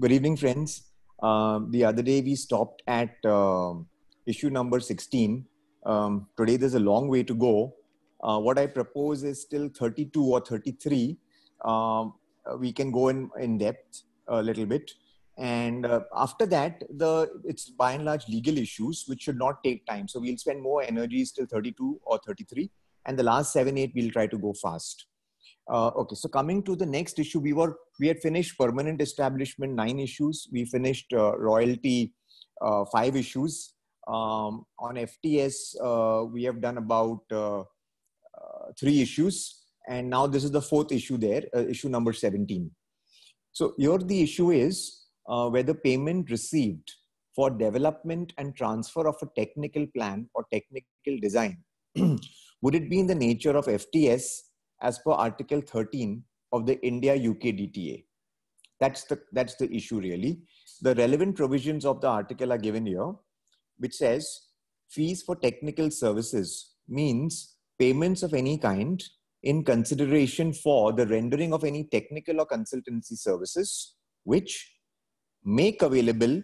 Good evening, friends. Um, the other day we stopped at uh, issue number 16. Um, today there's a long way to go. Uh, what I propose is still 32 or 33. Um, uh, we can go in, in depth a little bit. And uh, after that, the it's by and large legal issues, which should not take time. So we'll spend more energies till 32 or 33. And the last seven, eight, we'll try to go fast. Uh, okay, so coming to the next issue, we were we had finished permanent establishment nine issues. We finished uh, royalty uh, five issues. Um, on FTS, uh, we have done about uh, uh, three issues, and now this is the fourth issue there, issue number seventeen. So here the issue is whether payment received for development and transfer of a technical plan or technical design would it be in the nature of FTS as per Article 13 of the India UK DTA. That's the, that's the issue, really. The relevant provisions of the article are given here, which says fees for technical services means payments of any kind in consideration for the rendering of any technical or consultancy services which make available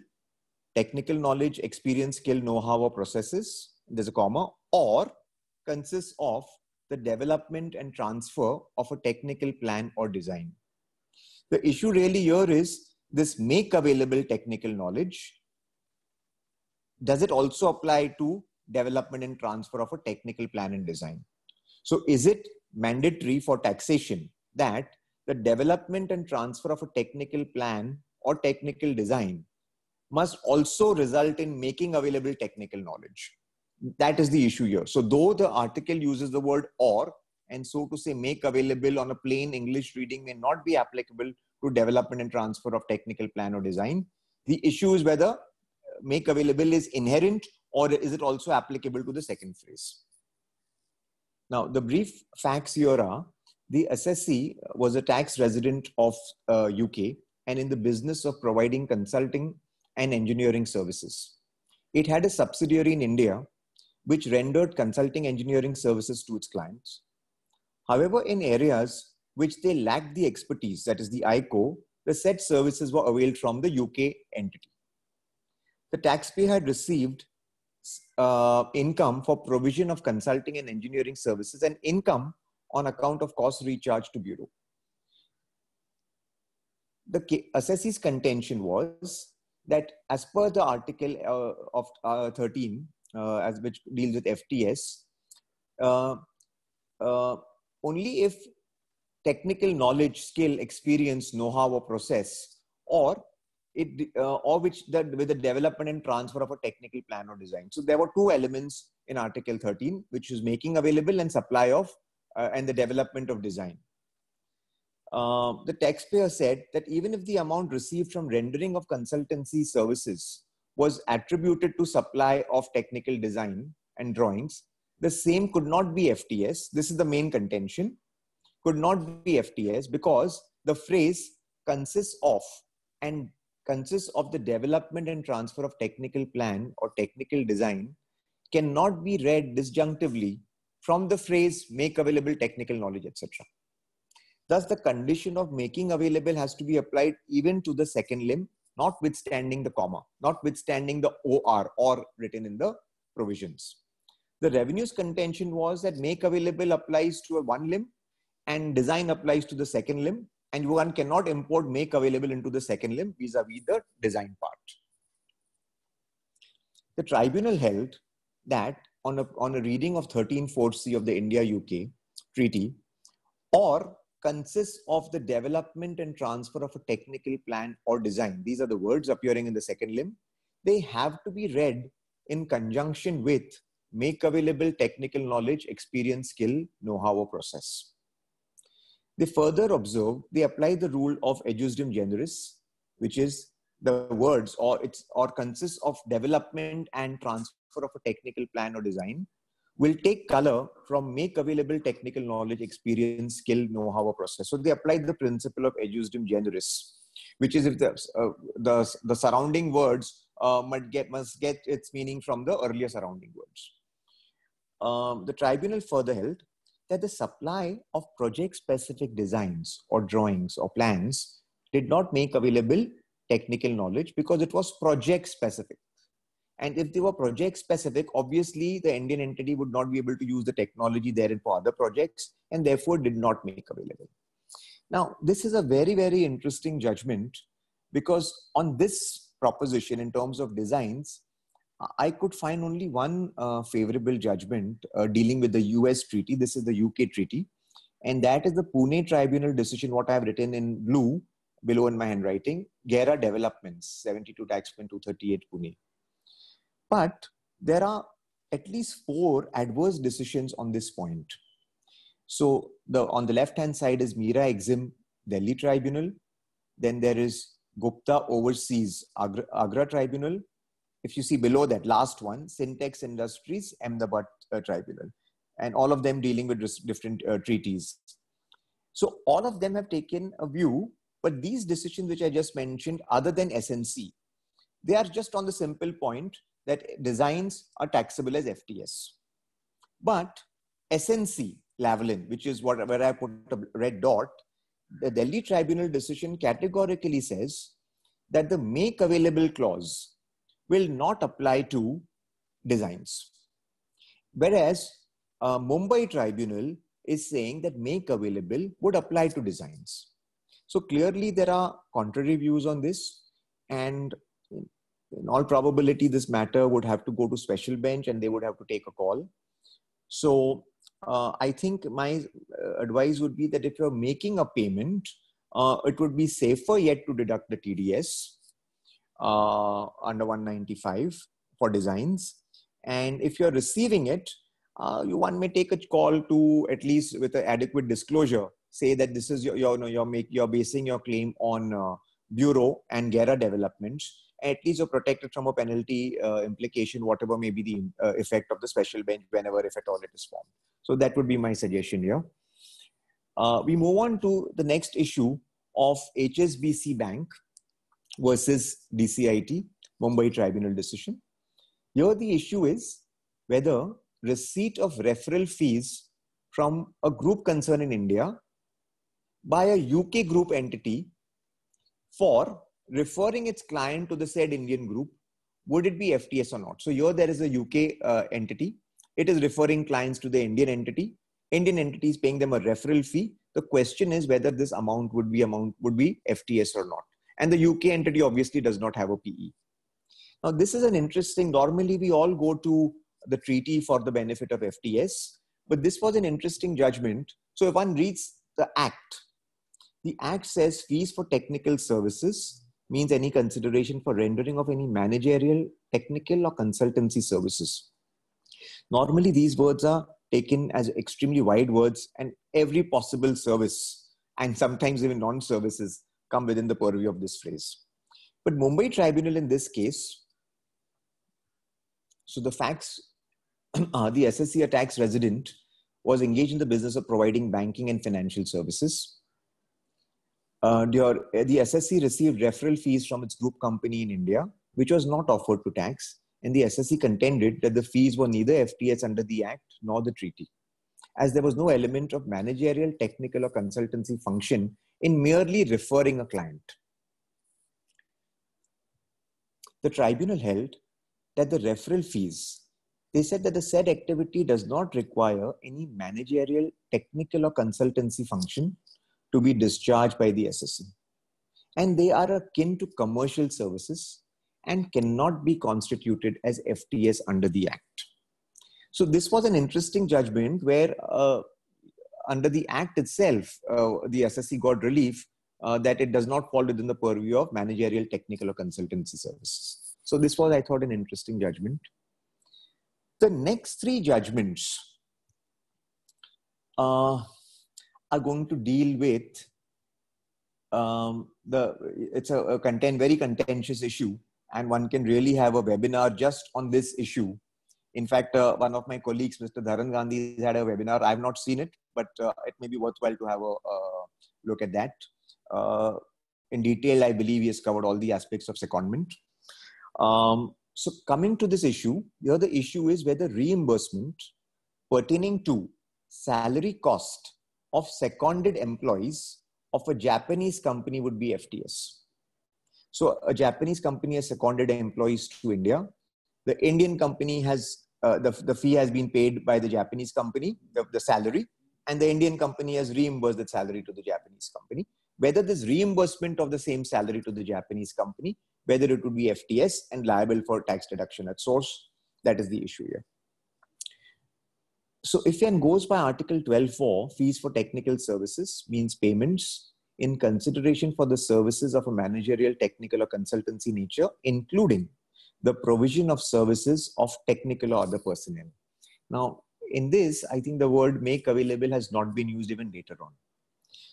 technical knowledge, experience, skill, know how, or processes, there's a comma, or consists of the development and transfer of a technical plan or design. The issue really here is this make available technical knowledge. Does it also apply to development and transfer of a technical plan and design? So is it mandatory for taxation that the development and transfer of a technical plan or technical design must also result in making available technical knowledge? that is the issue here. So though the article uses the word or, and so to say make available on a plain English reading may not be applicable to development and transfer of technical plan or design. The issue is whether uh, make available is inherent or is it also applicable to the second phrase. Now, the brief facts here are the assessee was a tax resident of uh, UK and in the business of providing consulting and engineering services. It had a subsidiary in India which rendered consulting engineering services to its clients. However, in areas which they lacked the expertise, that is the ICO, the said services were availed from the UK entity. The taxpayer had received uh, income for provision of consulting and engineering services and income on account of cost recharge to bureau. The assessee's contention was that as per the article uh, of uh, 13, uh, as which deals with FTS. Uh, uh, only if technical knowledge, skill, experience, know-how, or process, or it or which that with the development and transfer of a technical plan or design. So there were two elements in Article 13, which is making available and supply of and the development of design. Uh, the taxpayer said that even if the amount received from rendering of consultancy services was attributed to supply of technical design and drawings. The same could not be FTS. This is the main contention. Could not be FTS because the phrase consists of and consists of the development and transfer of technical plan or technical design cannot be read disjunctively from the phrase make available technical knowledge, etc. Thus, the condition of making available has to be applied even to the second limb notwithstanding the comma, notwithstanding the OR or written in the provisions. The revenues contention was that make available applies to a one limb and design applies to the second limb and one cannot import make available into the second limb vis-a-vis -vis the design part. The tribunal held that on a, on a reading of 13.4c of the India-UK treaty or consists of the development and transfer of a technical plan or design. These are the words appearing in the second limb. They have to be read in conjunction with make available technical knowledge, experience, skill, know-how or process. They further observe, they apply the rule of ejusdem generis, which is the words or it's or consists of development and transfer of a technical plan or design will take color from make available technical knowledge, experience, skill, know-how, or process. So they applied the principle of adjustum generis, which is if the, uh, the, the surrounding words uh, must, get, must get its meaning from the earlier surrounding words. Um, the tribunal further held that the supply of project-specific designs or drawings or plans did not make available technical knowledge because it was project-specific. And if they were project specific, obviously the Indian entity would not be able to use the technology there for other projects and therefore did not make available. Now, this is a very, very interesting judgment because on this proposition in terms of designs, I could find only one uh, favorable judgment uh, dealing with the US treaty. This is the UK treaty. And that is the Pune Tribunal decision, what I have written in blue below in my handwriting, Gera Developments, 72 Taxman 238 Pune. But there are at least four adverse decisions on this point. So the on the left-hand side is Mira Exim Delhi Tribunal. Then there is Gupta Overseas Agra, Agra Tribunal. If you see below that last one, Syntex Industries Ahmedabad uh, Tribunal, and all of them dealing with different uh, treaties. So all of them have taken a view, but these decisions which I just mentioned, other than SNC, they are just on the simple point that designs are taxable as FTS. But SNC, Lavalin, which is what, where I put a red dot, the Delhi tribunal decision categorically says that the make available clause will not apply to designs. Whereas uh, Mumbai tribunal is saying that make available would apply to designs. So clearly there are contrary views on this and in all probability, this matter would have to go to special bench and they would have to take a call. So uh, I think my uh, advice would be that if you're making a payment, uh, it would be safer yet to deduct the TDS uh, under 195 for designs. And if you're receiving it, uh, you, one may take a call to at least with an adequate disclosure, say that this is your, your you know, you're, make, you're basing your claim on uh, Bureau and Gera development at least you're protected from a penalty uh, implication, whatever may be the uh, effect of the special bench, whenever, if at all, it is formed. So that would be my suggestion here. Uh, we move on to the next issue of HSBC Bank versus DCIT, Mumbai Tribunal decision. Here, the issue is whether receipt of referral fees from a group concern in India by a UK group entity for referring its client to the said Indian group, would it be FTS or not? So here there is a UK uh, entity. It is referring clients to the Indian entity. Indian entity is paying them a referral fee. The question is whether this amount would be amount would be FTS or not. And the UK entity obviously does not have a PE. Now this is an interesting. Normally we all go to the treaty for the benefit of FTS, but this was an interesting judgment. So if one reads the Act, the Act says fees for technical services means any consideration for rendering of any managerial, technical, or consultancy services. Normally, these words are taken as extremely wide words, and every possible service and sometimes even non services come within the purview of this phrase. But Mumbai Tribunal in this case, so the facts are the SSC attacks resident was engaged in the business of providing banking and financial services uh, your, the uh, SSC received referral fees from its group company in India, which was not offered to tax, and the SSC contended that the fees were neither FTS under the Act nor the treaty, as there was no element of managerial, technical, or consultancy function in merely referring a client. The tribunal held that the referral fees they said that the said activity does not require any managerial, technical, or consultancy function to be discharged by the SSE. And they are akin to commercial services and cannot be constituted as FTS under the Act. So this was an interesting judgment where uh, under the Act itself, uh, the SSC got relief uh, that it does not fall within the purview of managerial, technical, or consultancy services. So this was, I thought, an interesting judgment. The next three judgments uh, are going to deal with um, the it's a, a content very contentious issue and one can really have a webinar just on this issue in fact uh, one of my colleagues mr dharan gandhi had a webinar i've not seen it but uh, it may be worthwhile to have a look at that uh, in detail i believe he has covered all the aspects of secondment um, so coming to this issue here the issue is whether reimbursement pertaining to salary cost of seconded employees of a Japanese company would be FTS. So a Japanese company has seconded employees to India. The Indian company has uh, the, the fee has been paid by the Japanese company, the, the salary, and the Indian company has reimbursed the salary to the Japanese company. Whether this reimbursement of the same salary to the Japanese company, whether it would be FTS and liable for tax deduction at source, that is the issue here so one goes by Article 12.4, fees for technical services means payments in consideration for the services of a managerial, technical or consultancy nature, including the provision of services of technical or other personnel. Now, in this, I think the word make available has not been used even later on.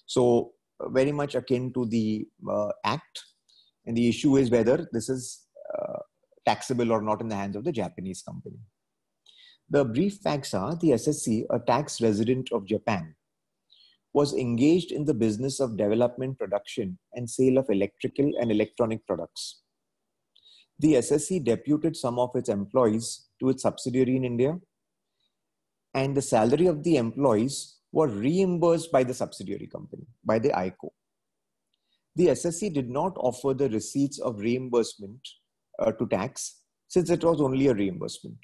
So uh, very much akin to the uh, act and the issue is whether this is uh, taxable or not in the hands of the Japanese company. The brief facts are the SSC, a tax resident of Japan, was engaged in the business of development, production, and sale of electrical and electronic products. The SSC deputed some of its employees to its subsidiary in India, and the salary of the employees were reimbursed by the subsidiary company, by the ICO. The SSC did not offer the receipts of reimbursement uh, to tax since it was only a reimbursement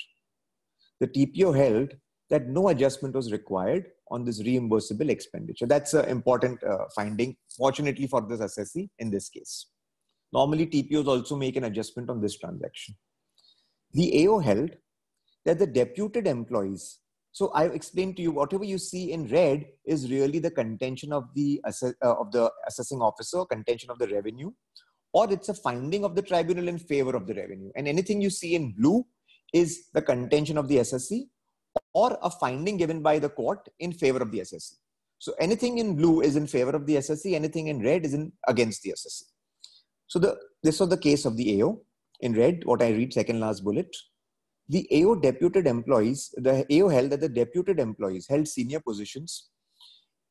the TPO held that no adjustment was required on this reimbursable expenditure. That's an important uh, finding, fortunately for this assessee in this case. Normally, TPOs also make an adjustment on this transaction. The AO held that the deputed employees, so I've explained to you, whatever you see in red is really the contention of the, uh, of the assessing officer, contention of the revenue, or it's a finding of the tribunal in favor of the revenue. And anything you see in blue is the contention of the SSC or a finding given by the court in favor of the SSC. So anything in blue is in favor of the SSC, anything in red is in against the SSC. So the, this was the case of the AO in red, what I read second last bullet. The AO deputed employees, the AO held that the deputed employees held senior positions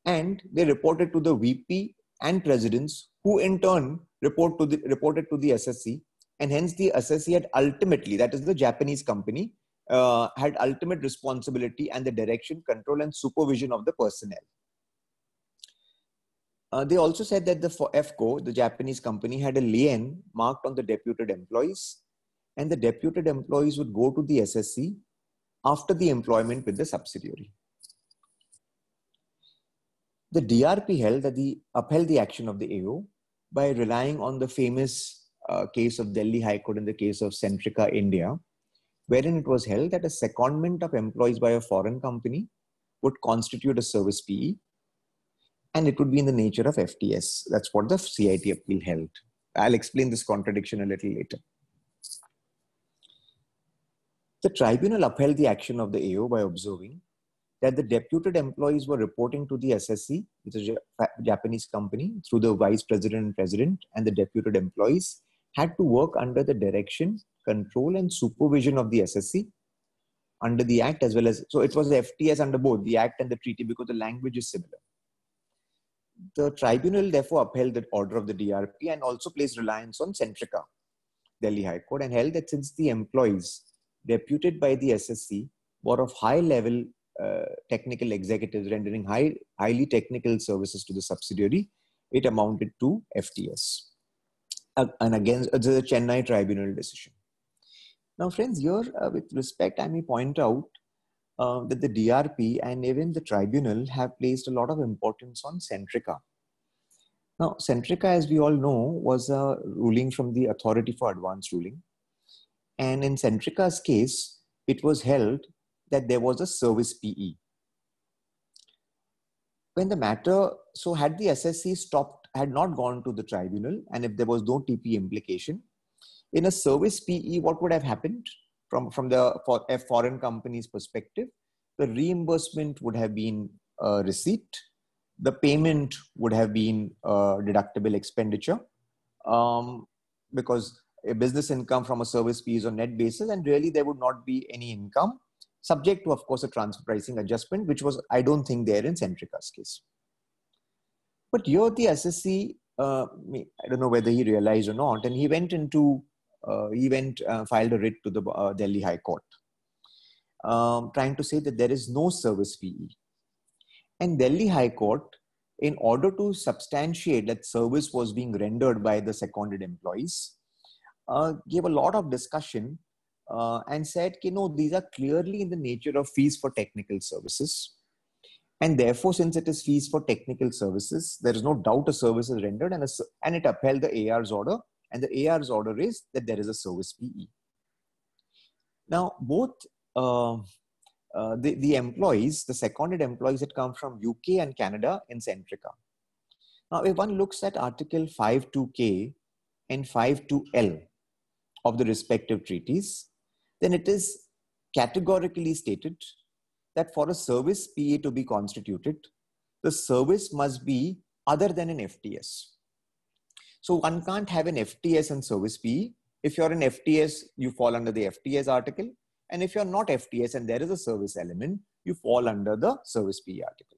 and they reported to the VP and presidents who in turn report to the, reported to the SSC and hence, the SSC had ultimately, that is the Japanese company, uh, had ultimate responsibility and the direction, control, and supervision of the personnel. Uh, they also said that the FCO, the Japanese company, had a lien marked on the deputed employees, and the deputed employees would go to the SSC after the employment with the subsidiary. The DRP held that the upheld the action of the AO by relying on the famous uh, case of Delhi High Court in the case of Centrica India, wherein it was held that a secondment of employees by a foreign company would constitute a service PE and it would be in the nature of FTS. That's what the CIT appeal held. I'll explain this contradiction a little later. The tribunal upheld the action of the AO by observing that the deputed employees were reporting to the SSC, which is a Japanese company, through the vice president and president and the deputed employees, had to work under the direction, control, and supervision of the SSC under the Act as well as so it was the FTS under both the Act and the treaty because the language is similar. The tribunal therefore upheld the order of the DRP and also placed reliance on Centrica, Delhi High Court, and held that since the employees deputed by the SSC were of high level uh, technical executives rendering high, highly technical services to the subsidiary, it amounted to FTS and against uh, the Chennai tribunal decision. Now, friends, here uh, with respect, I may point out uh, that the DRP and even the tribunal have placed a lot of importance on Centrica. Now, Centrica, as we all know, was a ruling from the Authority for Advanced Ruling. And in Centrica's case, it was held that there was a service PE. When the matter, so had the SSC stopped had not gone to the tribunal and if there was no TP implication, in a service PE, what would have happened from, from the for a foreign company's perspective? The reimbursement would have been a uh, receipt, the payment would have been uh, deductible expenditure um, because a business income from a service PE is on net basis, and really there would not be any income, subject to, of course, a transfer pricing adjustment, which was, I don't think, there in Centrica's case. But Jyoti Assisi, uh, I don't know whether he realized or not, and he went into, uh, he went, uh, filed a writ to the uh, Delhi High Court, um, trying to say that there is no service fee. And Delhi High Court, in order to substantiate that service was being rendered by the seconded employees, uh, gave a lot of discussion uh, and said, you know, these are clearly in the nature of fees for technical services and therefore, since it is fees for technical services, there is no doubt a service is rendered and, a, and it upheld the AR's order. And the AR's order is that there is a service PE. Now, both uh, uh, the, the employees, the seconded employees that come from UK and Canada in Centrica. Now, if one looks at Article 52K and 52L of the respective treaties, then it is categorically stated that for a service PA to be constituted, the service must be other than an FTS. So one can't have an FTS and service PE. If you're an FTS, you fall under the FTS article. And if you're not FTS and there is a service element, you fall under the service PE article.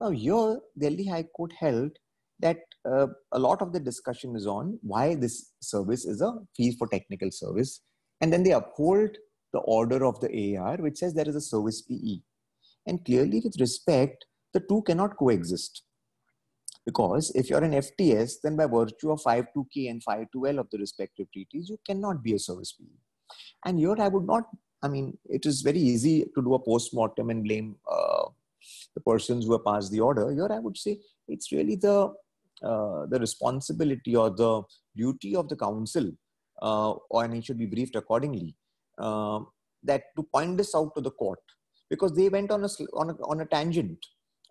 Now here, Delhi High Court held that uh, a lot of the discussion is on why this service is a fee for technical service. And then they uphold the order of the AR, which says there is a service PE. And clearly, with respect, the two cannot coexist. Because if you're an FTS, then by virtue of 52K and 52L of the respective treaties, you cannot be a service PE. And here I would not, I mean, it is very easy to do a post mortem and blame uh, the persons who have passed the order. Here I would say it's really the uh, the responsibility or the duty of the council, uh, and it should be briefed accordingly, um, that to point this out to the court because they went on a on a, on a tangent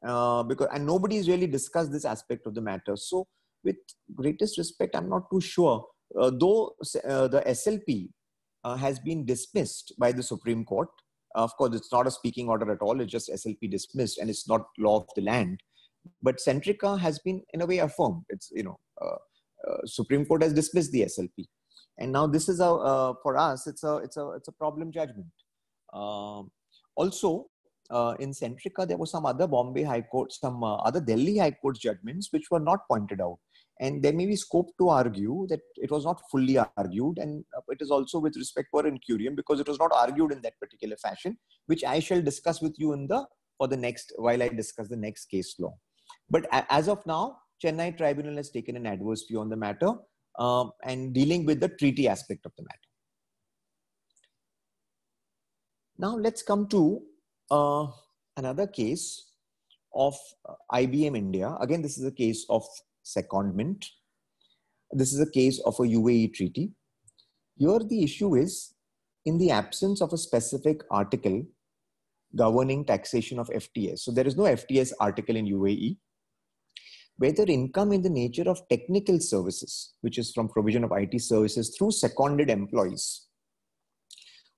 uh, because and nobody's really discussed this aspect of the matter. So with greatest respect, I'm not too sure. Uh, though uh, the SLP uh, has been dismissed by the Supreme Court. Of course, it's not a speaking order at all. It's just SLP dismissed, and it's not law of the land. But Centrica has been, in a way, affirmed. It's you know, uh, uh, Supreme Court has dismissed the SLP and now this is a uh, for us it's a it's a it's a problem judgment um, also uh, in centrica there were some other bombay high court some uh, other delhi high court judgments which were not pointed out and there may be scope to argue that it was not fully argued and uh, it is also with respect for incurium because it was not argued in that particular fashion which i shall discuss with you in the for the next while i discuss the next case law but as of now chennai tribunal has taken an adverse view on the matter um, and dealing with the treaty aspect of the matter. Now let's come to uh, another case of uh, IBM India. Again, this is a case of secondment. This is a case of a UAE treaty. Here the issue is in the absence of a specific article governing taxation of FTS. So there is no FTS article in UAE whether income in the nature of technical services, which is from provision of IT services through seconded employees,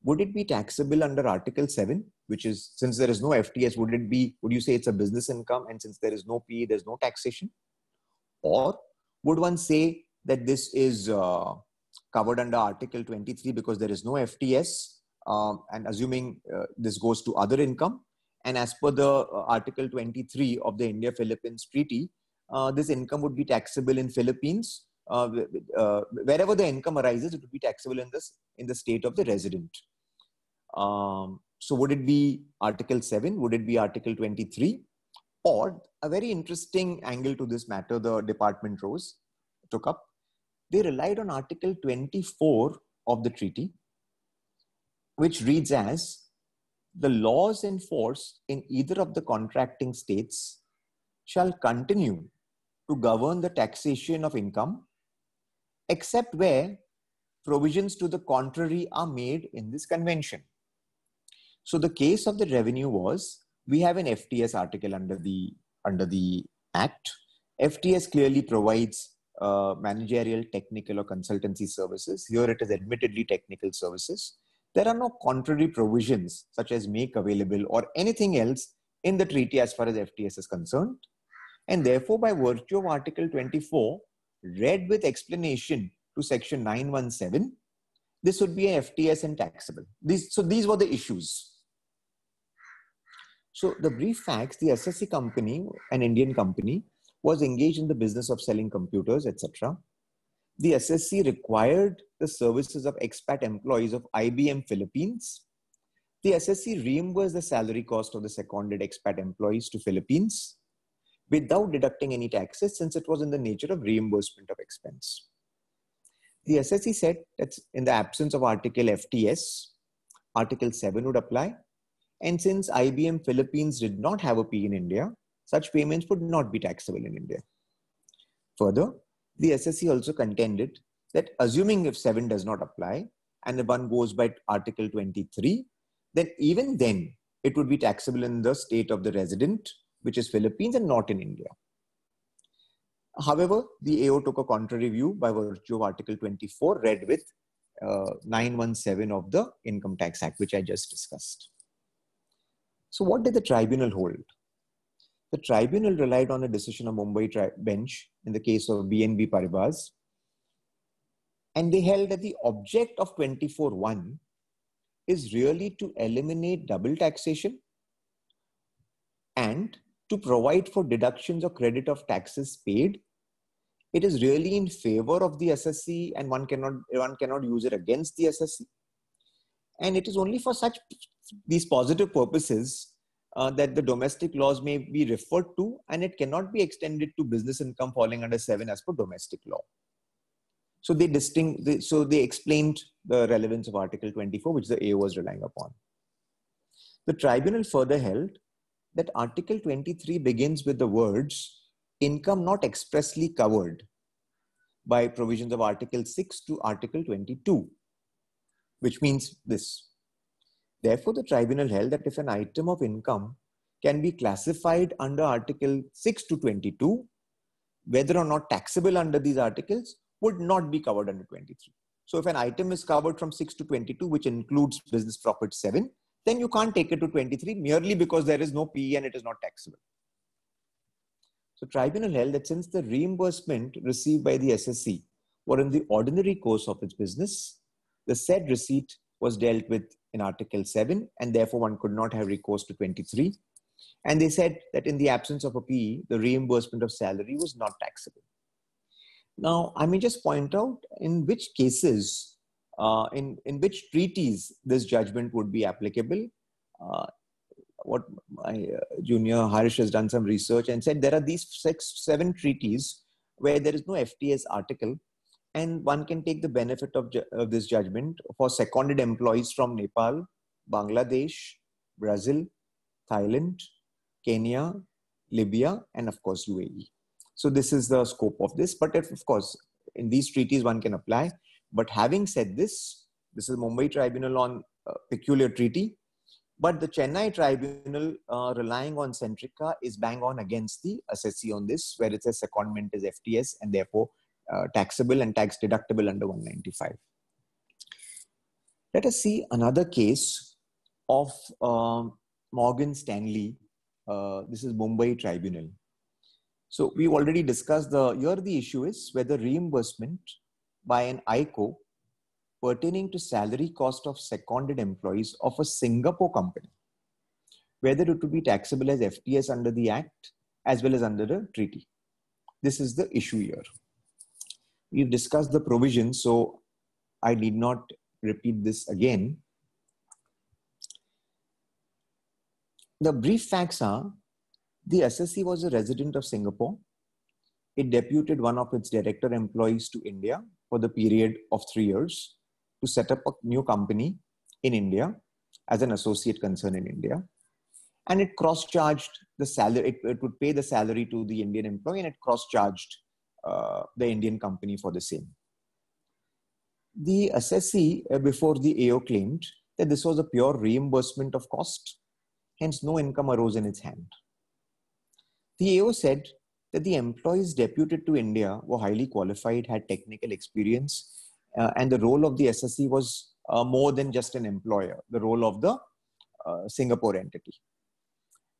would it be taxable under Article 7? Which is, since there is no FTS, would it be, would you say it's a business income? And since there is no PE, there's no taxation? Or would one say that this is uh, covered under Article 23 because there is no FTS? Um, and assuming uh, this goes to other income, and as per the uh, Article 23 of the India Philippines Treaty, uh, this income would be taxable in Philippines. Uh, uh, wherever the income arises, it would be taxable in this in the state of the resident. Um, so would it be Article 7? Would it be Article 23? Or a very interesting angle to this matter, the department rose took up. They relied on Article 24 of the treaty, which reads as the laws in force in either of the contracting states shall continue to govern the taxation of income, except where provisions to the contrary are made in this convention. So the case of the revenue was we have an FTS article under the under the Act. FTS clearly provides uh, managerial, technical, or consultancy services. Here it is admittedly technical services. There are no contrary provisions such as make available or anything else in the treaty as far as FTS is concerned. And therefore, by virtue of Article 24, read with explanation to Section 917, this would be an FTS and taxable. These, so these were the issues. So the brief facts, the SSC company, an Indian company, was engaged in the business of selling computers, etc. The SSC required the services of expat employees of IBM Philippines. The SSC reimbursed the salary cost of the seconded expat employees to Philippines without deducting any taxes since it was in the nature of reimbursement of expense. The SSE said that in the absence of Article FTS, Article 7 would apply. And since IBM Philippines did not have a P in India, such payments would not be taxable in India. Further, the SSE also contended that assuming if 7 does not apply and the one goes by Article 23, then even then it would be taxable in the state of the resident which is Philippines and not in India. However, the AO took a contrary view by virtue of Article 24, read with uh, 917 of the Income Tax Act, which I just discussed. So, what did the tribunal hold? The tribunal relied on a decision of Mumbai bench in the case of BNB Paribas, and they held that the object of 24.1 is really to eliminate double taxation and to provide for deductions or credit of taxes paid it is really in favor of the ssc and one cannot one cannot use it against the ssc and it is only for such these positive purposes uh, that the domestic laws may be referred to and it cannot be extended to business income falling under 7 as per domestic law so they distinct so they explained the relevance of article 24 which the AO was relying upon the tribunal further held that Article 23 begins with the words income not expressly covered by provisions of Article 6 to Article 22, which means this. Therefore, the tribunal held that if an item of income can be classified under Article 6 to 22, whether or not taxable under these articles would not be covered under 23. So if an item is covered from 6 to 22, which includes business profit 7, then you can't take it to 23 merely because there is no PE and it is not taxable. So tribunal held that since the reimbursement received by the SSC were in the ordinary course of its business, the said receipt was dealt with in Article 7 and therefore one could not have recourse to 23. And they said that in the absence of a PE, the reimbursement of salary was not taxable. Now, I may just point out in which cases uh, in, in which treaties this judgment would be applicable. Uh, what my uh, junior Harish has done some research and said there are these six, seven treaties where there is no FTS article, and one can take the benefit of, ju- of this judgment for seconded employees from Nepal, Bangladesh, Brazil, Thailand, Kenya, Libya, and of course UAE. So this is the scope of this. But if, of course, in these treaties, one can apply. But having said this, this is Mumbai Tribunal on uh, peculiar treaty, but the Chennai Tribunal uh, relying on Centrica is bang on against the assessee on this, where it says secondment is FTS and therefore uh, taxable and tax deductible under 195. Let us see another case of um, Morgan Stanley. Uh, this is Mumbai Tribunal. So we already discussed the here the issue is whether reimbursement by an ICO pertaining to salary cost of seconded employees of a Singapore company, whether it would be taxable as FTS under the Act as well as under the treaty. This is the issue here. We've discussed the provision, so I need not repeat this again. The brief facts are the assessee was a resident of Singapore. It deputed one of its director employees to India for the period of three years to set up a new company in India as an associate concern in India. And it cross charged the salary, it, it, would pay the salary to the Indian employee and it cross charged uh, the Indian company for the same. The assessee uh, before the AO claimed that this was a pure reimbursement of cost, hence, no income arose in its hand. The AO said that the employees deputed to India were highly qualified, had technical experience, uh, and the role of the SSC was uh, more than just an employer, the role of the uh, Singapore entity.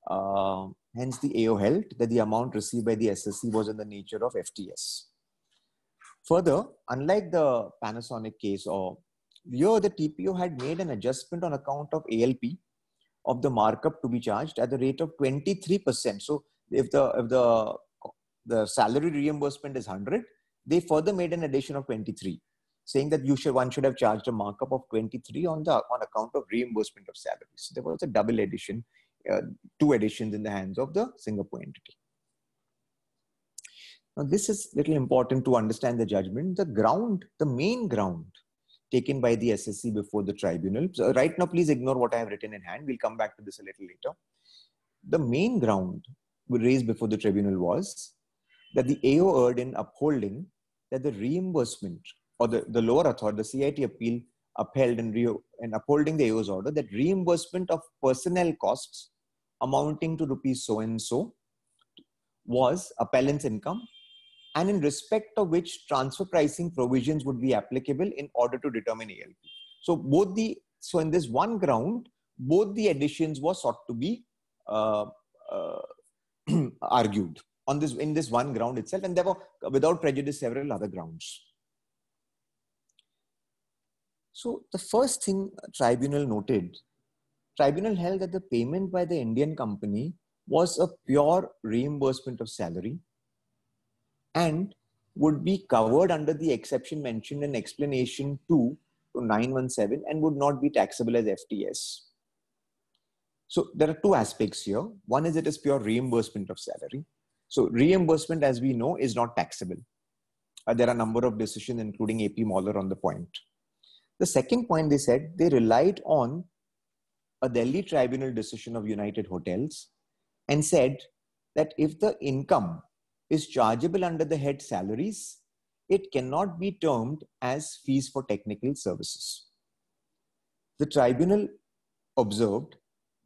Uh, hence, the AO held that the amount received by the SSC was in the nature of FTS. Further, unlike the Panasonic case, or here the TPO had made an adjustment on account of ALP of the markup to be charged at the rate of 23%. So, if the if the the salary reimbursement is 100 they further made an addition of 23 saying that you should one should have charged a markup of 23 on the on account of reimbursement of salaries so there was a double addition uh, two additions in the hands of the singapore entity now this is little important to understand the judgment the ground the main ground taken by the ssc before the tribunal so uh, right now please ignore what i have written in hand we'll come back to this a little later the main ground raised before the tribunal was that the AO erred in upholding that the reimbursement or the, the lower authority, the CIT appeal upheld and, re- and upholding the AO's order that reimbursement of personnel costs amounting to rupees so and so was appellant's income and in respect of which transfer pricing provisions would be applicable in order to determine ALP. So both the, so in this one ground, both the additions were sought to be uh, uh, argued on this in this one ground itself and there were without prejudice several other grounds so the first thing tribunal noted tribunal held that the payment by the indian company was a pure reimbursement of salary and would be covered under the exception mentioned in explanation 2 to 917 and would not be taxable as FTS. So there are two aspects here. One is it is pure reimbursement of salary. So reimbursement, as we know, is not taxable. Uh, there are a number of decisions, including AP Mahler, on the point. The second point they said they relied on a Delhi tribunal decision of United Hotels and said that if the income is chargeable under the head salaries, it cannot be termed as fees for technical services. The tribunal observed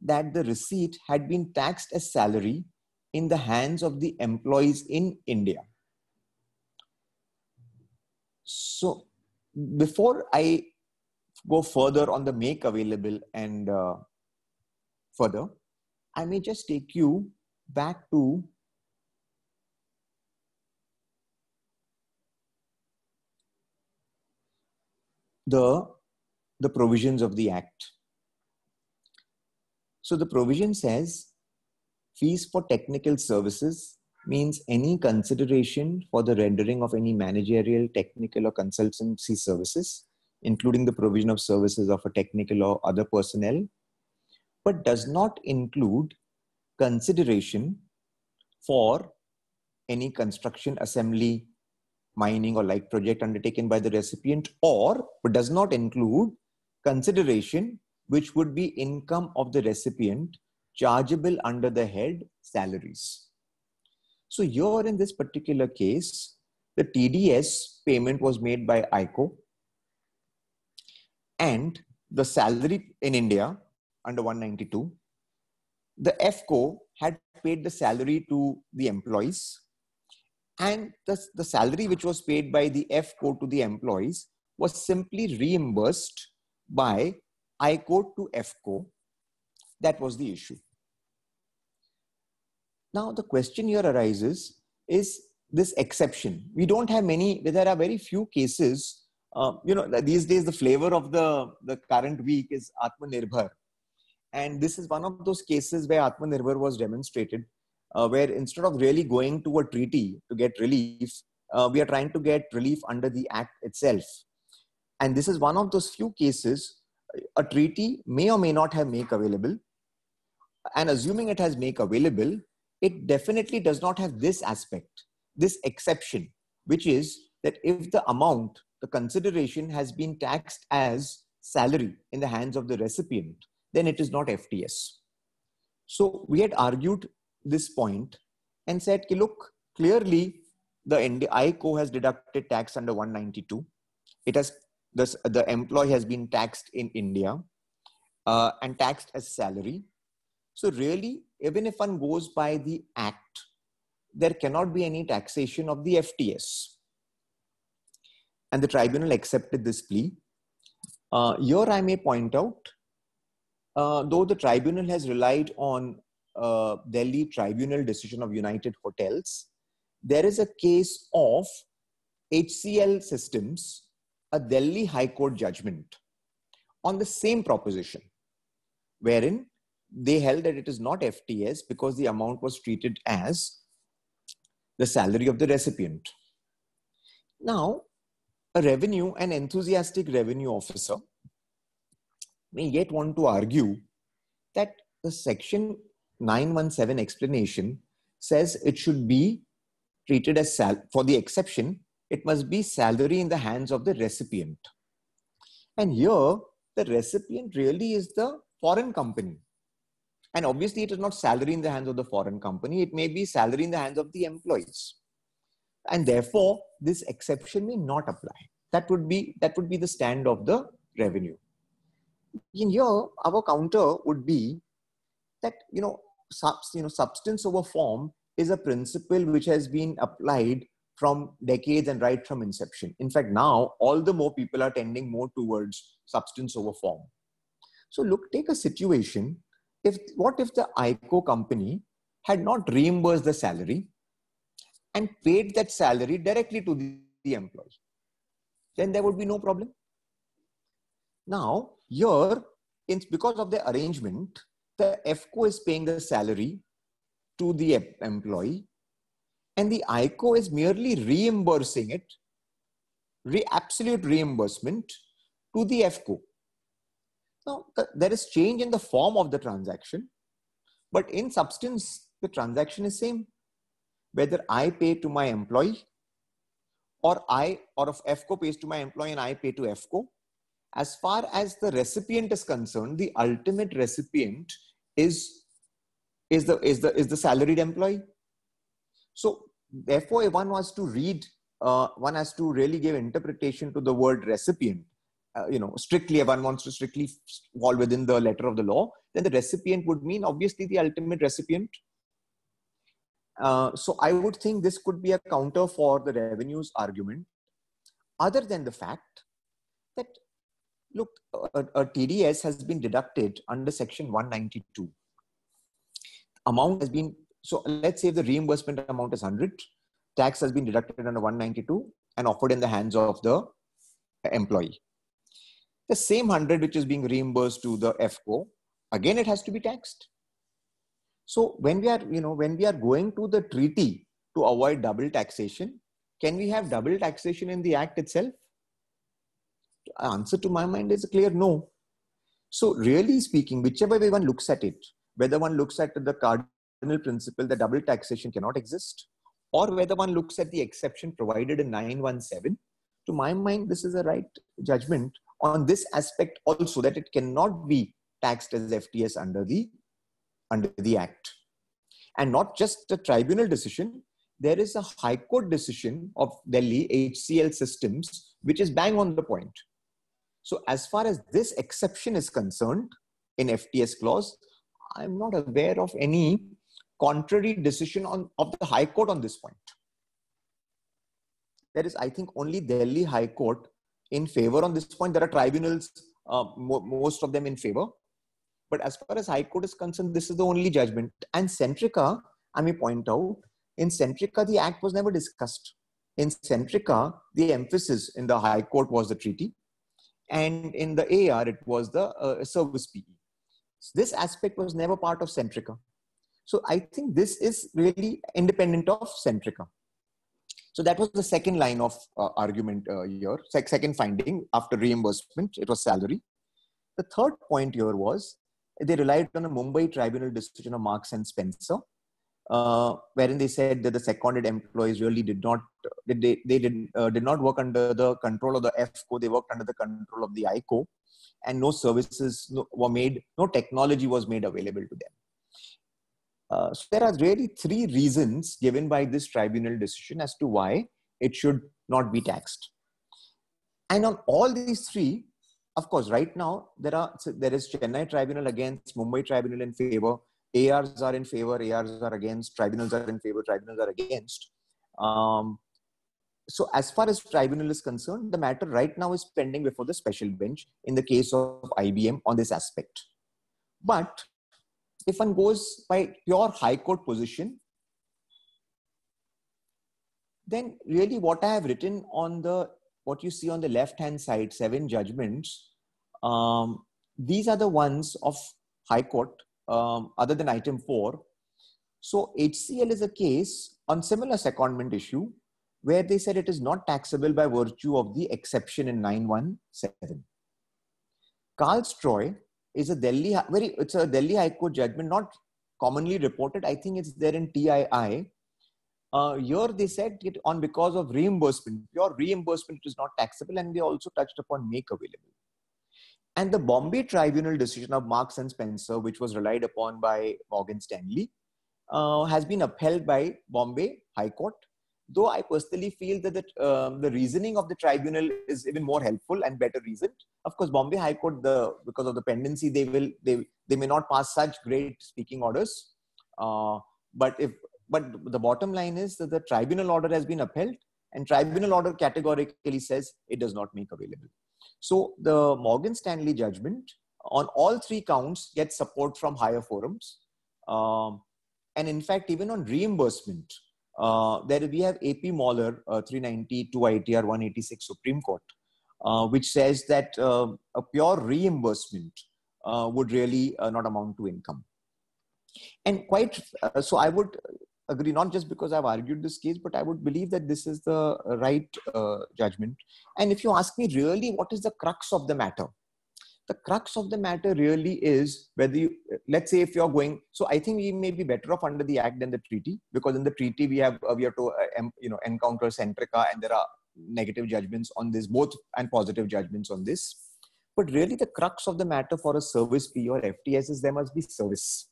that the receipt had been taxed as salary in the hands of the employees in India. So before I go further on the make available and uh, further, I may just take you back to the, the provisions of the act. So the provision says Fees for technical services means any consideration for the rendering of any managerial, technical, or consultancy services, including the provision of services of a technical or other personnel, but does not include consideration for any construction, assembly, mining, or like project undertaken by the recipient, or but does not include consideration which would be income of the recipient chargeable under the head salaries. So here in this particular case, the TDS payment was made by ICO and the salary in India under 192, the FCO had paid the salary to the employees and the, the salary which was paid by the FCO to the employees was simply reimbursed by ICO to FCO that was the issue. Now, the question here arises is this exception. We don't have many, there are very few cases. Uh, you know, these days the flavor of the, the current week is Atmanirbhar. And this is one of those cases where Atmanirbhar was demonstrated, uh, where instead of really going to a treaty to get relief, uh, we are trying to get relief under the act itself. And this is one of those few cases a treaty may or may not have make available, and assuming it has make available, it definitely does not have this aspect, this exception, which is that if the amount, the consideration has been taxed as salary in the hands of the recipient, then it is not FTS. So we had argued this point and said, okay, look, clearly the ICO has deducted tax under 192. It has the employee has been taxed in India uh, and taxed as salary. So really, even if one goes by the act, there cannot be any taxation of the FTS. And the tribunal accepted this plea. Uh, here I may point out, uh, though the tribunal has relied on uh, Delhi Tribunal decision of United Hotels, there is a case of HCL Systems, a Delhi High Court judgment on the same proposition, wherein they held that it is not FTS because the amount was treated as the salary of the recipient. Now, a revenue, an enthusiastic revenue officer may yet want to argue that the section 917 explanation says it should be treated as sal- for the exception, it must be salary in the hands of the recipient. And here, the recipient really is the foreign company and obviously, it is not salary in the hands of the foreign company, it may be salary in the hands of the employees. And therefore, this exception may not apply. That would be, that would be the stand of the revenue. In here, our counter would be that you know, you know, substance over form is a principle which has been applied from decades and right from inception. In fact, now all the more people are tending more towards substance over form. So, look, take a situation if what if the ICO company had not reimbursed the salary and paid that salary directly to the, the employee? Then there would be no problem. Now, here, in, because of the arrangement, the FCO is paying the salary to the employee, and the ICO is merely reimbursing it, re, absolute reimbursement to the FCO. Now, there is change in the form of the transaction, but in substance, the transaction is same. Whether I pay to my employee or I or if FCO pays to my employee and I pay to FCO, as far as the recipient is concerned, the ultimate recipient is, is, the, is, the, is the salaried employee. So therefore, one wants to read, uh, one has to really give interpretation to the word recipient uh, you know, strictly, one wants to strictly fall within the letter of the law, then the recipient would mean obviously the ultimate recipient. Uh, so I would think this could be a counter for the revenues argument, other than the fact that, look, a, a TDS has been deducted under Section 192. Amount has been, so let's say the reimbursement amount is 100, tax has been deducted under 192 and offered in the hands of the employee the same 100 which is being reimbursed to the FCO, again it has to be taxed. So when we are, you know, when we are going to the treaty to avoid double taxation, can we have double taxation in the act itself? The answer to my mind is a clear no. So really speaking, whichever way one looks at it, whether one looks at the cardinal principle that double taxation cannot exist, or whether one looks at the exception provided in 917, to my mind, this is a right judgment on this aspect also that it cannot be taxed as FTS under the under the Act. And not just a tribunal decision, there is a High Court decision of Delhi HCL Systems, which is bang on the point. So as far as this exception is concerned in FTS clause, I'm not aware of any contrary decision on, of the High Court on this point. There is, I think, only Delhi High Court in favor on this point. There are tribunals, uh, mo most of them in favor. But as far as High Court is concerned, this is the only judgment. And Centrica, I may point out, in Centrica, the act was never discussed. In Centrica, the emphasis in the High Court was the treaty, and in the AR, it was the uh, service PE. So this aspect was never part of Centrica. So I think this is really independent of Centrica. So that was the second line of uh, argument uh, here. second finding after reimbursement, it was salary. The third point here was they relied on a Mumbai tribunal decision of Marks and Spencer, uh, wherein they said that the seconded employees really did not did they, they did uh, did not work under the control of the FCO. They worked under the control of the ICO, and no services were made, no technology was made available to them. Uh, so there are really three reasons given by this tribunal decision as to why it should not be taxed. And on all these three, of course, right now there are there is Chennai tribunal against Mumbai tribunal in favor. ARs are in favor, ARs are against, tribunals are in favor, tribunals are against. Um, so as far as tribunal is concerned, the matter right now is pending before the special bench in the case of IBM on this aspect. But if one goes by pure high court position, then really what I have written on the, what you see on the left-hand side, seven judgments, um, these are the ones of high court um, other than item four. So HCL is a case on similar secondment issue where they said it is not taxable by virtue of the exception in 917. Karlstroy is a Delhi very it's a Delhi High Court judgment, not commonly reported. I think it's there in TII. Uh, here they said it on because of reimbursement. Your reimbursement is not taxable, and they also touched upon make available. And the Bombay Tribunal decision of Marks and Spencer, which was relied upon by Morgan Stanley, uh, has been upheld by Bombay High Court though I personally feel that the, um, the reasoning of the tribunal is even more helpful and better reasoned. Of course, Bombay High Court, the because of the pendency, they will they they may not pass such great speaking orders. Uh, but if but the bottom line is that the tribunal order has been upheld, and tribunal order categorically says it does not make available. So the Morgan Stanley judgment on all three counts gets support from higher forums. Um, and in fact, even on reimbursement, uh, there we have AP Mahler uh, 390 to ITR 186 Supreme Court, uh, which says that uh, a pure reimbursement uh, would really uh, not amount to income. And quite so, I would agree not just because I've argued this case, but I would believe that this is the right judgment. And if you ask me, really, what is the crux of the matter? the crux of the matter really is whether you let's say if you're going so i think we may be better off under the act than the treaty because in the treaty we have uh, we have to uh, you know encounter centrica and there are negative judgments on this both and positive judgments on this but really the crux of the matter for a service fee or fts is there must be service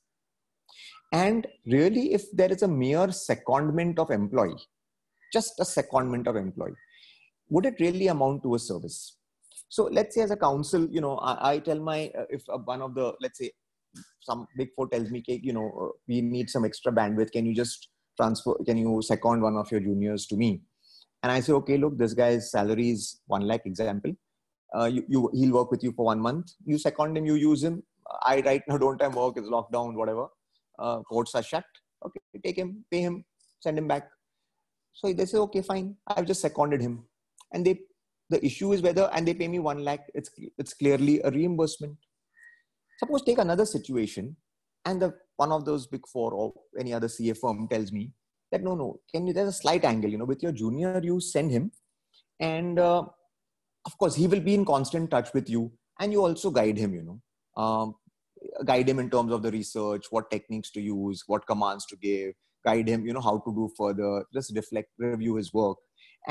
and really if there is a mere secondment of employee just a secondment of employee would it really amount to a service so let's say as a council, you know, I, I tell my, uh, if uh, one of the, let's say some big four tells me, you know, uh, we need some extra bandwidth. Can you just transfer, can you second one of your juniors to me? And I say, okay, look, this guy's salary is one lakh example. Uh, you, you, he'll work with you for one month. You second him, you use him. I right now don't have work, it's lockdown, whatever. Uh, courts are shut. Okay, take him, pay him, send him back. So they say, okay, fine. I've just seconded him. And they the issue is whether and they pay me 1 lakh it's it's clearly a reimbursement suppose take another situation and the one of those big four or any other ca firm tells me that no no can you there's a slight angle you know with your junior you send him and uh, of course he will be in constant touch with you and you also guide him you know um, guide him in terms of the research what techniques to use what commands to give guide him you know how to do further just reflect review his work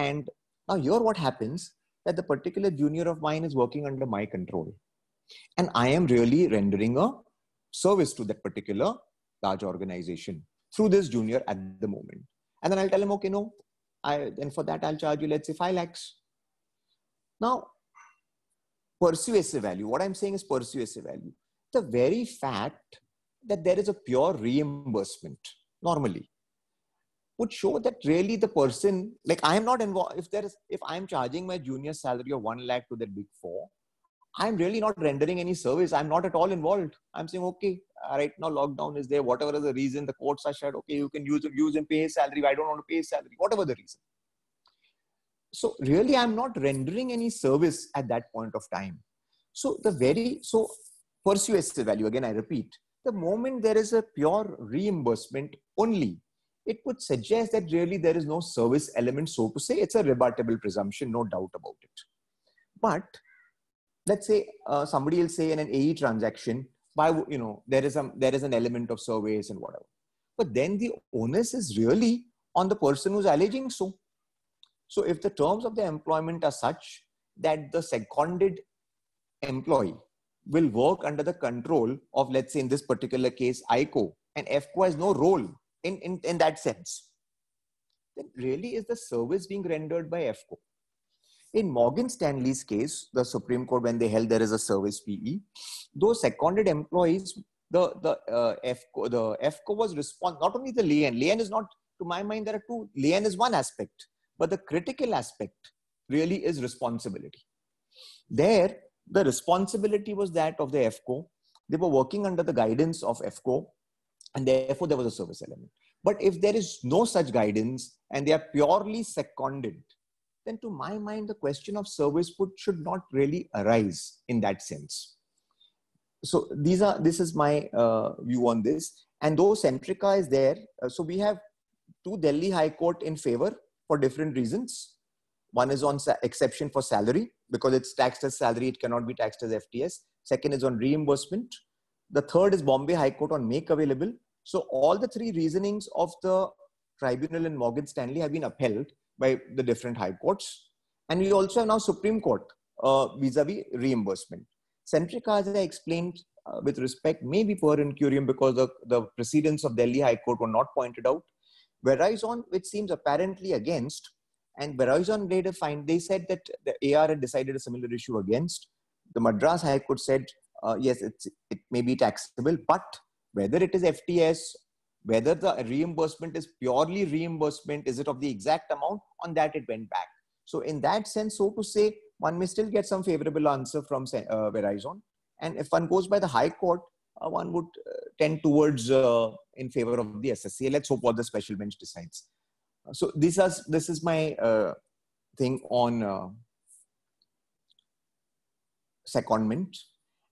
and now here what happens that the particular junior of mine is working under my control. And I am really rendering a service to that particular large organization through this junior at the moment. And then I'll tell him, okay, no, I then for that I'll charge you, let's say five lakhs. Now, persuasive value. What I'm saying is persuasive value. The very fact that there is a pure reimbursement normally would show that really the person, like I am not involved. If there is, if I'm charging my junior salary of one lakh to the big four, I'm really not rendering any service. I'm not at all involved. I'm saying, okay, uh, right now lockdown is there. Whatever is the reason, the courts are shut. Okay, you can use use and pay salary. I don't want to pay salary. Whatever the reason. So really, I'm not rendering any service at that point of time. So the very so persuasive value again. I repeat, the moment there is a pure reimbursement only it would suggest that really there is no service element, so to say. It's a rebuttable presumption, no doubt about it. But let's say uh, somebody will say in an AE transaction, by you know there is a there is an element of surveys and whatever. But then the onus is really on the person who's alleging so. So if the terms of the employment are such that the seconded employee will work under the control of, let's say in this particular case, ICO, and FCO has no role in, in, in that sense, then really is the service being rendered by FCO? In Morgan Stanley's case, the Supreme Court, when they held there is a service PE, those seconded employees, the, the, uh, FCO, the FCO was responsible, not only the lien, lien is not, to my mind, there are two, lien is one aspect, but the critical aspect really is responsibility. There, the responsibility was that of the FCO. They were working under the guidance of FCO and therefore there was a service element. But if there is no such guidance and they are purely seconded, then to my mind, the question of service put should not really arise in that sense. So these are this is my uh, view on this. And though Centrica is there, uh, so we have two Delhi High Court in favor for different reasons. One is on exception for salary because it's taxed as salary; it cannot be taxed as FTS. Second is on reimbursement the third is Bombay High Court on make available. So all the three reasonings of the tribunal in Morgan Stanley have been upheld by the different high courts. And we also have now Supreme Court uh, vis-a-vis reimbursement. Centrica, as I explained uh, with respect, may be per incurium because the, the precedents of Delhi High Court were not pointed out. Verizon, which seems apparently against, and Verizon later find they said that the AR had decided a similar issue against. The Madras High Court said uh, yes, it's, it may be taxable, but whether it is FTS, whether the reimbursement is purely reimbursement, is it of the exact amount, on that it went back. So in that sense, so to say, one may still get some favorable answer from uh, Verizon. And if one goes by the high court, uh, one would uh, tend towards uh, in favor of the SSCA. Let's hope what the special bench decides. So this is, this is my uh, thing on secondment.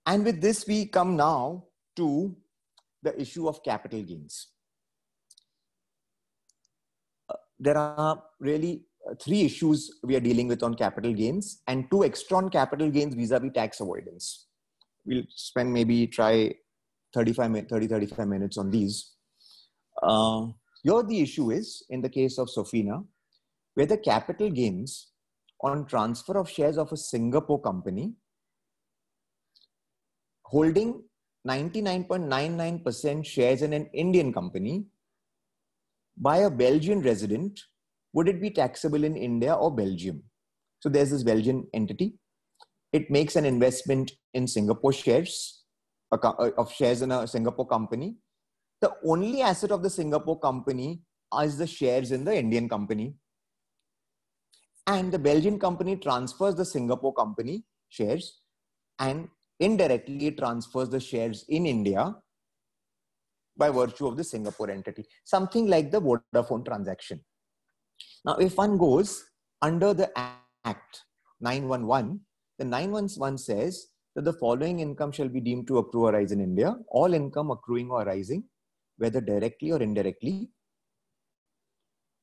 And with this, we come now to the issue of capital gains. Uh, there are really uh, three issues we are dealing with on capital gains and two extra on capital gains vis-a-vis tax avoidance. We'll spend maybe try 35, 30, 35 minutes on these. Uh, here the issue is in the case of Sofina, whether capital gains on transfer of shares of a Singapore company holding 99.99% shares in an Indian company by a Belgian resident, would it be taxable in India or Belgium? So there's this Belgian entity. It makes an investment in Singapore shares, uh, of shares in a Singapore company. The only asset of the Singapore company is the shares in the Indian company. And the Belgian company transfers the Singapore company shares and indirectly transfers the shares in India by virtue of the Singapore entity, something like the Vodafone transaction. Now, if one goes under the Act 911, the 911 says that the following income shall be deemed to accrue or arise in India, all income accruing or arising, whether directly or indirectly,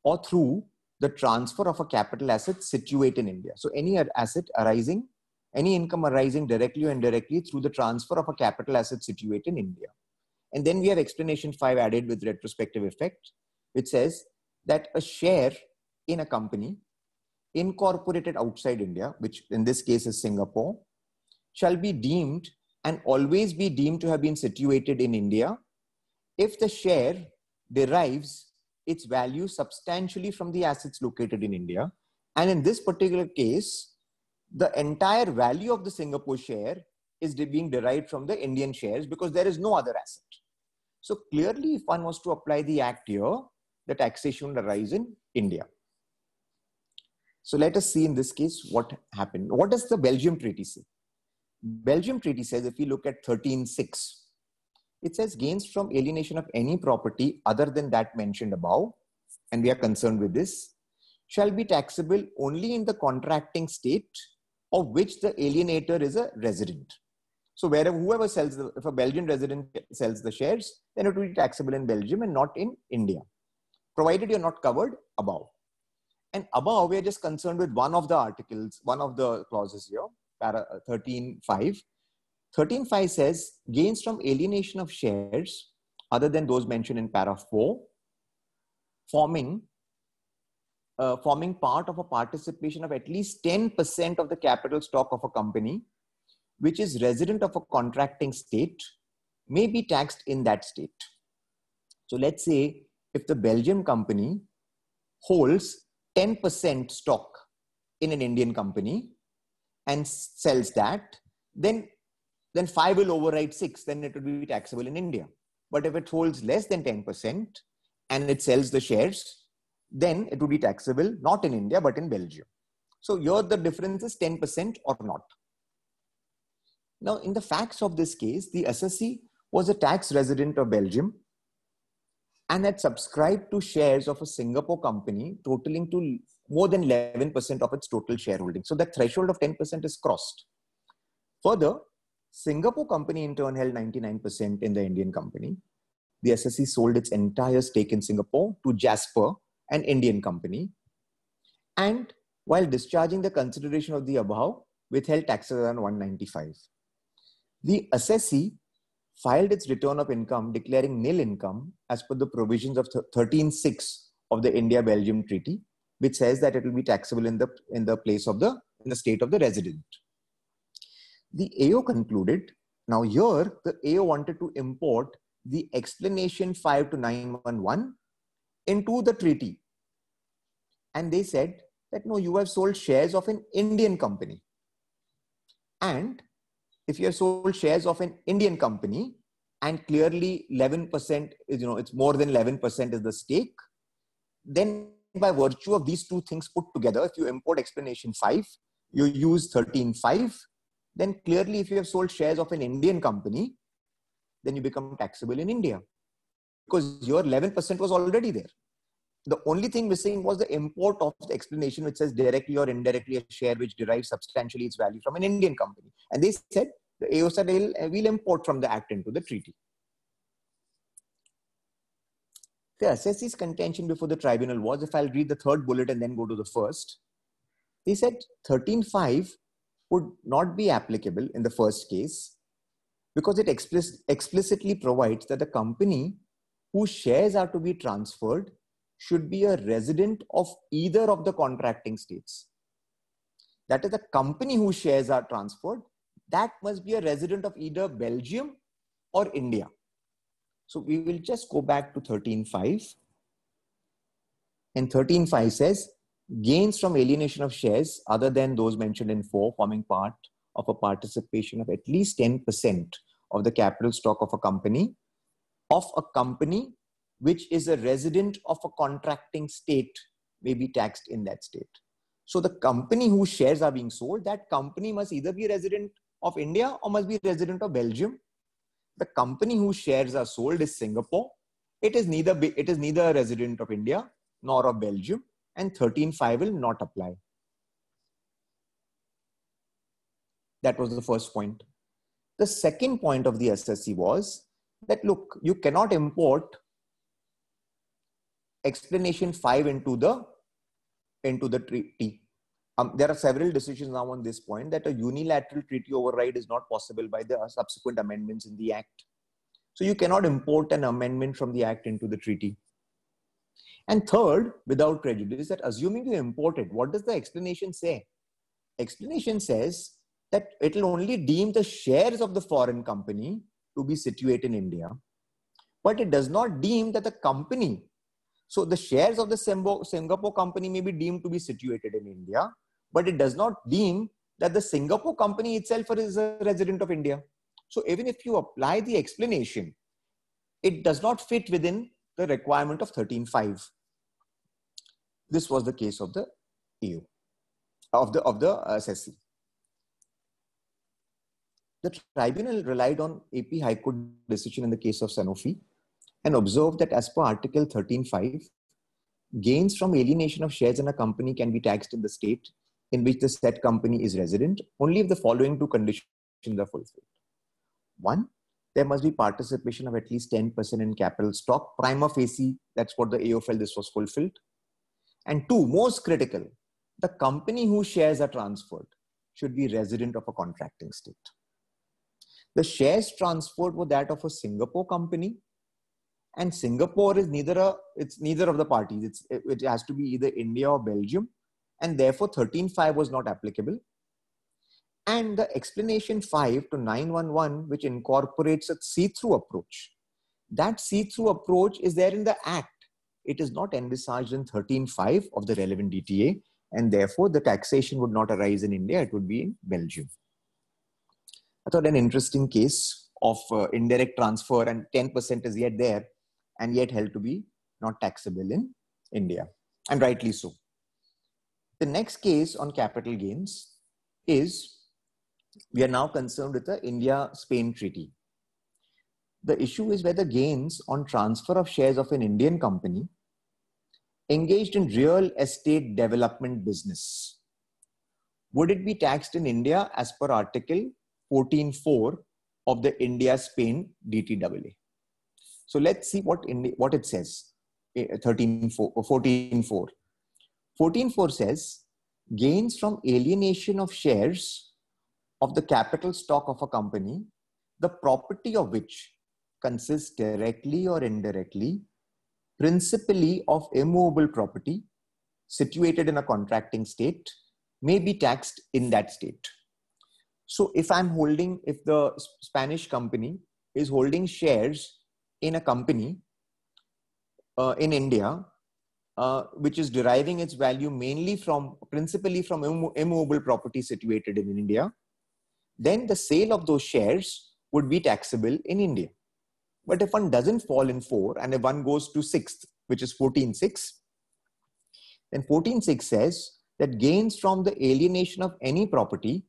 or through the transfer of a capital asset situate in India. So any asset arising any income arising directly or indirectly through the transfer of a capital asset situated in India. And then we have explanation five added with retrospective effect, which says that a share in a company incorporated outside India, which in this case is Singapore, shall be deemed and always be deemed to have been situated in India if the share derives its value substantially from the assets located in India. And in this particular case, the entire value of the Singapore share is being derived from the Indian shares because there is no other asset. So clearly, if one was to apply the act here, the taxation would arise in India. So let us see in this case what happened. What does the Belgium Treaty say? Belgium Treaty says, if you look at 13.6, it says gains from alienation of any property other than that mentioned above, and we are concerned with this, shall be taxable only in the contracting state of which the alienator is a resident. So wherever whoever sells, the, if a Belgian resident sells the shares, then it will be taxable in Belgium and not in India, provided you're not covered above. And above, we are just concerned with one of the articles, one of the clauses here, para 13.5. Uh, 13.5 says gains from alienation of shares other than those mentioned in para 4, forming uh, forming part of a participation of at least 10% of the capital stock of a company, which is resident of a contracting state, may be taxed in that state. So let's say if the Belgium company holds 10% stock in an Indian company and sells that, then, then five will override six, then it will be taxable in India. But if it holds less than 10% and it sells the shares, then it would be taxable not in India but in Belgium. So here the difference is 10% or not. Now, in the facts of this case, the assessee was a tax resident of Belgium and had subscribed to shares of a Singapore company totaling to more than 11% of its total shareholding. So that threshold of 10% is crossed. Further, Singapore company in turn held 99% in the Indian company. The SSC sold its entire stake in Singapore to Jasper, an Indian company, and while discharging the consideration of the above, withheld taxes on 195. The assessee filed its return of income declaring nil income as per the provisions of 13.6 of the India-Belgium Treaty, which says that it will be taxable in the, in the place of the, in the state of the resident. The AO concluded, now here the AO wanted to import the explanation 5 to 911 into the treaty. And they said that no, you have sold shares of an Indian company. And if you have sold shares of an Indian company, and clearly 11% is, you know, it's more than 11% is the stake, then by virtue of these two things put together, if you import explanation 5, you use 13.5, then clearly if you have sold shares of an Indian company, then you become taxable in India because your 11% was already there. The only thing missing was the import of the explanation, which says directly or indirectly a share which derives substantially its value from an Indian company. And they said the AOSA will uh, will import from the act into the treaty. The assessee's contention before the tribunal was, if I'll read the third bullet and then go to the first, they said 13.5 would not be applicable in the first case because it explicitly provides that the company whose shares are to be transferred should be a resident of either of the contracting states. That is, the company whose shares are transferred, that must be a resident of either Belgium or India. So we will just go back to 13.5. And 13.5 says, gains from alienation of shares other than those mentioned in 4 forming part of a participation of at least 10% of the capital stock of a company of a company which is a resident of a contracting state may be taxed in that state. So the company whose shares are being sold, that company must either be a resident of India or must be a resident of Belgium. The company whose shares are sold is Singapore. It is neither it is neither a resident of India nor of Belgium, and 13.5 will not apply. That was the first point. The second point of the SSC was that look, you cannot import explanation five into the into the treaty. Um, there are several decisions now on this point that a unilateral treaty override is not possible by the subsequent amendments in the act. So you cannot import an amendment from the act into the treaty. And third, without prejudice, that assuming you import it, what does the explanation say? Explanation says that it will only deem the shares of the foreign company to be situated in India, but it does not deem that the company, so the shares of the Singapore company may be deemed to be situated in India, but it does not deem that the Singapore company itself is a resident of India. So even if you apply the explanation, it does not fit within the requirement of 13.5. This was the case of the EU, of the, of the uh, SSC. The tribunal relied on AP High Court decision in the case of Sanofi and observed that as per Article 13.5, gains from alienation of shares in a company can be taxed in the state in which the said company is resident only if the following two conditions are fulfilled. One, there must be participation of at least 10% in capital stock, prima facie, that's what the AO felt this was fulfilled. And two, most critical, the company whose shares are transferred should be resident of a contracting state. The shares transferred were that of a Singapore company, and Singapore is neither a it's neither of the parties. It's it, it has to be either India or Belgium, and therefore 13.5 was not applicable. And the explanation 5 to 911, which incorporates a see-through approach. That see-through approach is there in the Act. It is not envisaged in 13.5 of the relevant DTA, and therefore the taxation would not arise in India, it would be in Belgium. I thought an interesting case of uh, indirect transfer and 10% is yet there and yet held to be not taxable in India and rightly so. The next case on capital gains is we are now concerned with the India Spain treaty. The issue is whether gains on transfer of shares of an Indian company engaged in real estate development business. Would it be taxed in India as per Article 14.4 of the India-Spain DTAA. So let's see what, in, what it says, 14 14.4 says, gains from alienation of shares of the capital stock of a company, the property of which consists directly or indirectly, principally of immovable property situated in a contracting state, may be taxed in that state. So if I'm holding, if the Spanish company is holding shares in a company uh, in India, uh, which is deriving its value mainly from, principally from Im- immovable property situated in India, then the sale of those shares would be taxable in India. But if one doesn't fall in four and if one goes to sixth, which is 14.6, then 14.6 says that gains from the alienation of any property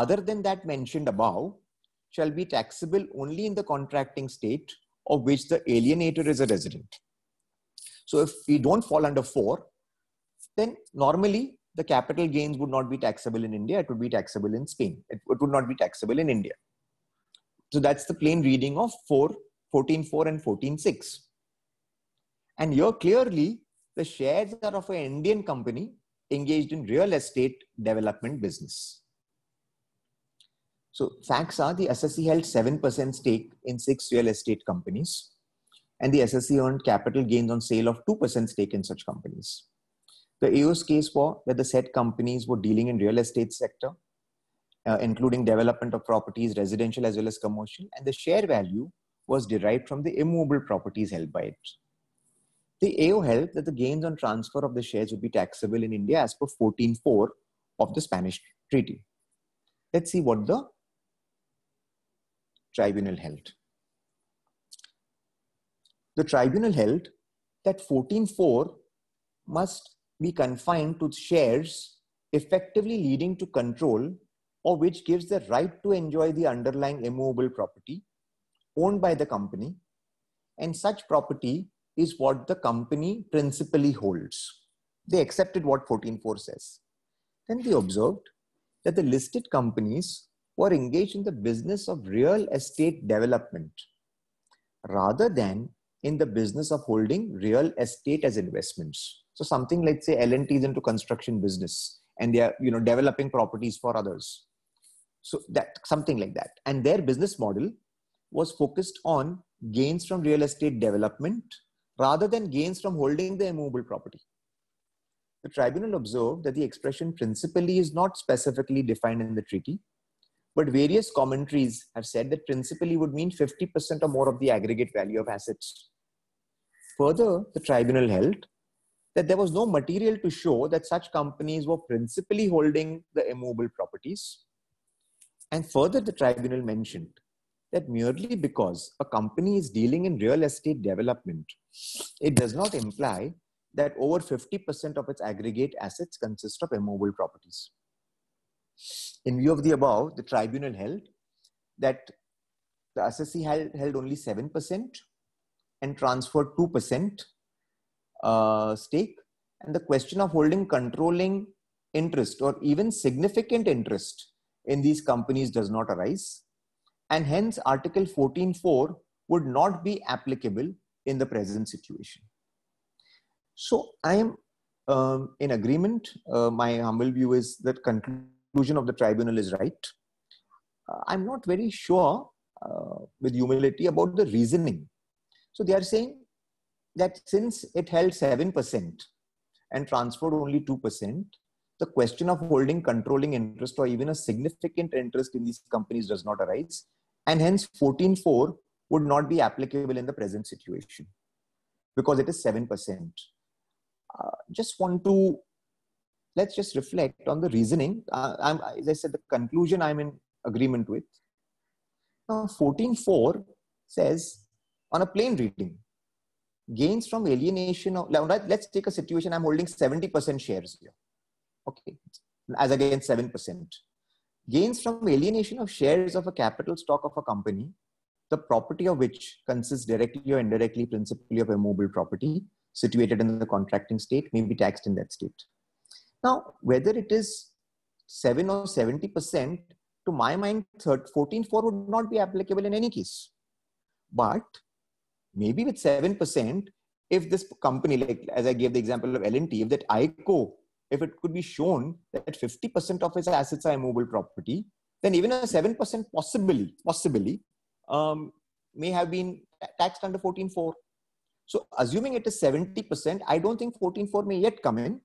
other than that mentioned above shall be taxable only in the contracting state of which the alienator is a resident. So if we don't fall under four, then normally the capital gains would not be taxable in India. It would be taxable in Spain. It, it would not be taxable in India. So that's the plain reading of 4, 4 and 14.6. And here clearly the shares are of an Indian company engaged in real estate development business. So facts are the SSE held 7% stake in six real estate companies, and the SSE earned capital gains on sale of 2% stake in such companies. The AO's case was that the said companies were dealing in real estate sector, uh, including development of properties, residential as well as commercial, and the share value was derived from the immovable properties held by it. The AO held that the gains on transfer of the shares would be taxable in India as per 14.4 of the Spanish treaty. Let's see what the tribunal held. The tribunal held that 14.4 must be confined to shares effectively leading to control or which gives the right to enjoy the underlying immovable property owned by the company and such property is what the company principally holds. They accepted what 14.4 says. Then they observed that the listed companies who are engaged in the business of real estate development rather than in the business of holding real estate as investments. So something like say LNT is into construction business and they are you know developing properties for others. So that something like that. And their business model was focused on gains from real estate development rather than gains from holding the immovable property. The tribunal observed that the expression principally is not specifically defined in the treaty, but various commentaries have said that principally would mean 50% or more of the aggregate value of assets. Further, the tribunal held that there was no material to show that such companies were principally holding the immovable properties. And further, the tribunal mentioned that merely because a company is dealing in real estate development, it does not imply that over 50% of its aggregate assets consist of immovable properties. In view of the above, the tribunal held that the SSC held, held only 7% and transferred 2% uh, stake. And the question of holding controlling interest or even significant interest in these companies does not arise. And hence, Article 14.4 would not be applicable in the present situation. So I am um, in agreement. Uh, my humble view is that conclusion conclusion of the tribunal is right. Uh, I'm not very sure, uh, with humility, about the reasoning. So they are saying that since it held 7% and transferred only 2%, the question of holding controlling interest or even a significant interest in these companies does not arise. And hence, 14.4 would not be applicable in the present situation because it is 7%. Uh, just want to let's just reflect on the reasoning. Uh, as I said, the conclusion I'm in agreement with. Now, 14.4 says, on a plain reading, gains from alienation of, let's take a situation, I'm holding 70% shares here. Okay, as against 7%. Gains from alienation of shares of a capital stock of a company, the property of which consists directly or indirectly principally of a mobile property situated in the contracting state may be taxed in that state. Now, whether it is 7 or 70%, to my mind, 14.4 would not be applicable in any case. But maybe with 7%, if this company, like as I gave the example of LNT, if that ICO, if it could be shown that 50% of its assets are immovable property, then even a 7% possibly, possibly um, may have been taxed under 14.4. So assuming it is 70%, I don't think 14.4 may yet come in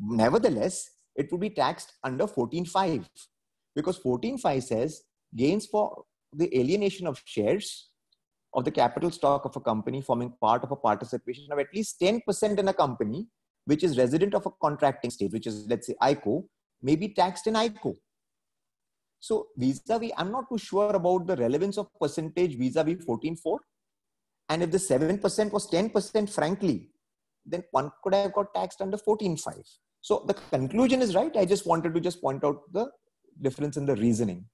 Nevertheless, it would be taxed under 14.5 because 14.5 says gains for the alienation of shares of the capital stock of a company forming part of a participation of at least 10% in a company which is resident of a contracting state, which is, let's say, ICO, may be taxed in ICO. So vis-a-vis, I'm not too sure about the relevance of percentage vis-a-vis 14.4. And if the 7% was 10%, frankly, then one could have got taxed under 14.5. So the conclusion is right. I just wanted to just point out the difference in the reasoning.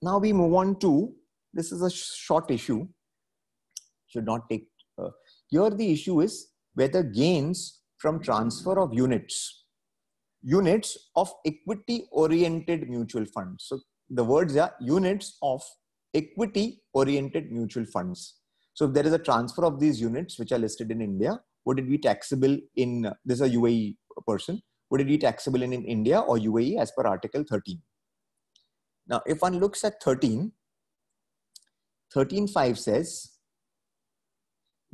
Now we move on to, this is a short issue, should not take, uh, here the issue is whether gains from transfer of units, units of equity oriented mutual funds. So the words are units of equity oriented mutual funds. So if there is a transfer of these units which are listed in India, would it be taxable in this is a UAE person? Would it be taxable in, in India or UAE as per Article 13? Now, if one looks at 13, 13.5 says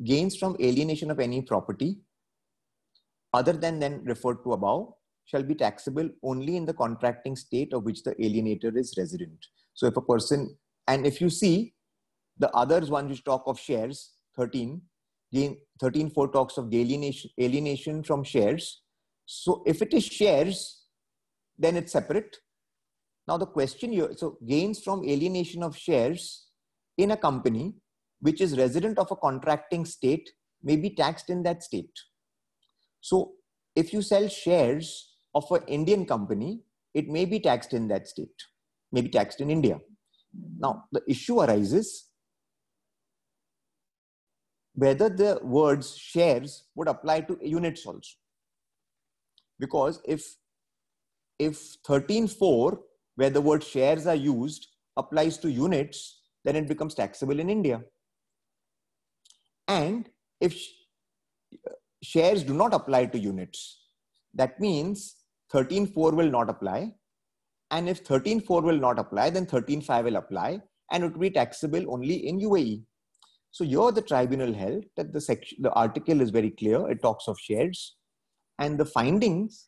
gains from alienation of any property other than then referred to above shall be taxable only in the contracting state of which the alienator is resident. So if a person, and if you see, the others one which talk of shares, 13, 13, 4 talks of alienation, alienation from shares. So if it is shares, then it's separate. Now the question here, so gains from alienation of shares in a company which is resident of a contracting state may be taxed in that state. So if you sell shares of an Indian company, it may be taxed in that state, may be taxed in India. Now the issue arises whether the words shares would apply to units also. Because if, if 13.4, where the word shares are used, applies to units, then it becomes taxable in India. And if shares do not apply to units, that means 13.4 will not apply. And if 13.4 will not apply, then 13.5 will apply and it will be taxable only in UAE. So you're the tribunal held that the section, the article is very clear. It talks of shares, and the findings.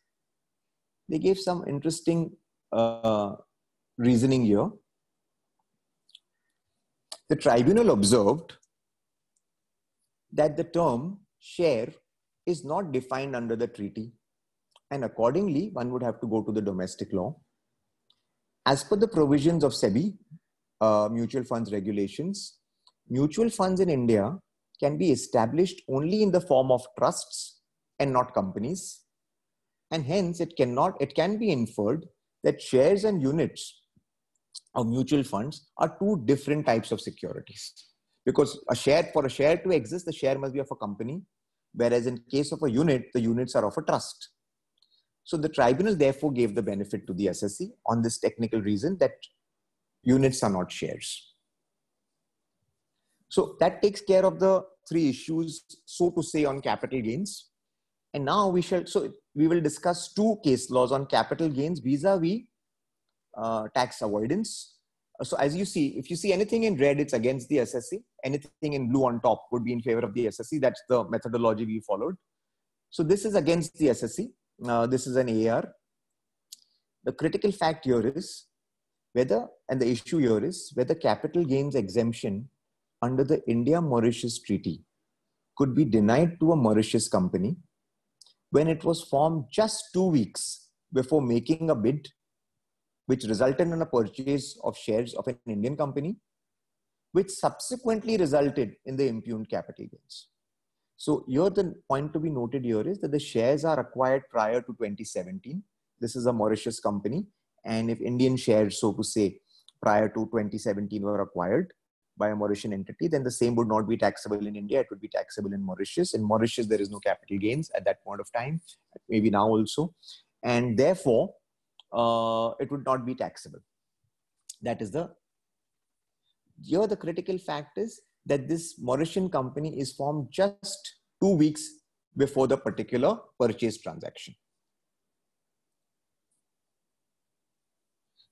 They gave some interesting uh, reasoning here. The tribunal observed that the term share is not defined under the treaty, and accordingly, one would have to go to the domestic law. As per the provisions of SEBI, uh, mutual funds regulations, mutual funds in India can be established only in the form of trusts and not companies. And hence it cannot, it can be inferred that shares and units of mutual funds are two different types of securities. Because a share, for a share to exist, the share must be of a company, whereas in case of a unit, the units are of a trust. So the tribunal therefore gave the benefit to the SSC on this technical reason that units are not shares. So that takes care of the three issues, so to say, on capital gains. And now we shall, so we will discuss two case laws on capital gains vis-a-vis uh, tax avoidance. Uh, so as you see, if you see anything in red, it's against the SSC. Anything in blue on top would be in favor of the SSC. That's the methodology we followed. So this is against the SSC. Uh, this is an AR. The critical fact here is whether, and the issue here is whether capital gains exemption under the India Mauritius Treaty could be denied to a Mauritius company when it was formed just two weeks before making a bid, which resulted in a purchase of shares of an Indian company, which subsequently resulted in the impugned capital gains. So here the point to be noted here is that the shares are acquired prior to 2017. This is a Mauritius company. And if Indian shares, so to say, prior to 2017 were acquired, by a Mauritian entity, then the same would not be taxable in India. It would be taxable in Mauritius. In Mauritius, there is no capital gains at that point of time, maybe now also. And therefore, uh, it would not be taxable. That is the. Here, the critical fact is that this Mauritian company is formed just two weeks before the particular purchase transaction.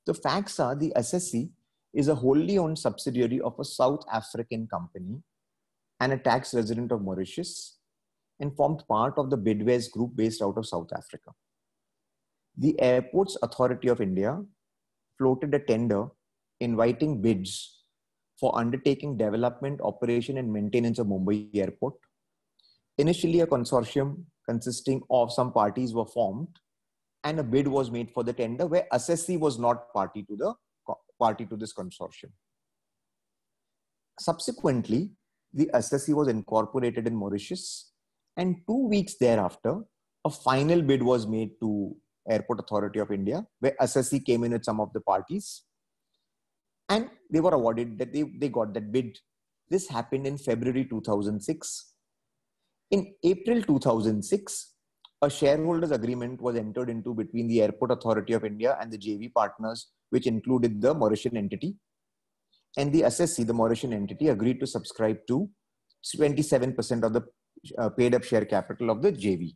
The facts are the assessee is a wholly owned subsidiary of a South African company and a tax resident of Mauritius and formed part of the Bidwares group based out of South Africa. The Airports Authority of India floated a tender inviting bids for undertaking development, operation, and maintenance of Mumbai Airport. Initially, a consortium consisting of some parties were formed, and a bid was made for the tender where SSC was not party to the party to this consortium. Subsequently, the SSE was incorporated in Mauritius, and two weeks thereafter, a final bid was made to Airport Authority of India, where SSE came in with some of the parties, and they were awarded that they, they got that bid. This happened in February 2006. In April 2006, a shareholders agreement was entered into between the Airport Authority of India and the JV partners, which included the Mauritian entity. And the SSC, the Mauritian entity, agreed to subscribe to 27% of the uh, paid up share capital of the JV.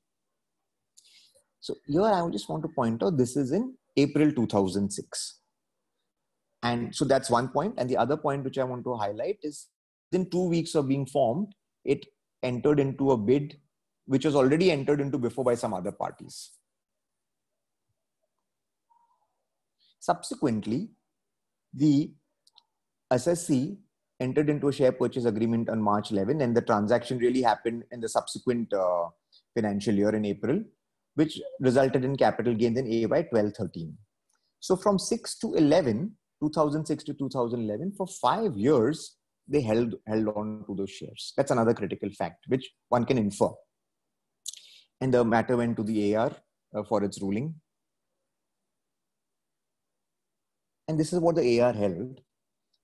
So here I just want to point out this is in April 2006. And so that's one point. And the other point which I want to highlight is within two weeks of being formed, it entered into a bid which was already entered into before by some other parties. Subsequently, the SSC entered into a share purchase agreement on March 11, and the transaction really happened in the subsequent uh, financial year in April, which resulted in capital gains in AY 1213. So from 6 to 11, 2006 to 2011, for five years, they held, held on to those shares. That's another critical fact, which one can infer and the matter went to the AR uh, for its ruling. And this is what the AR held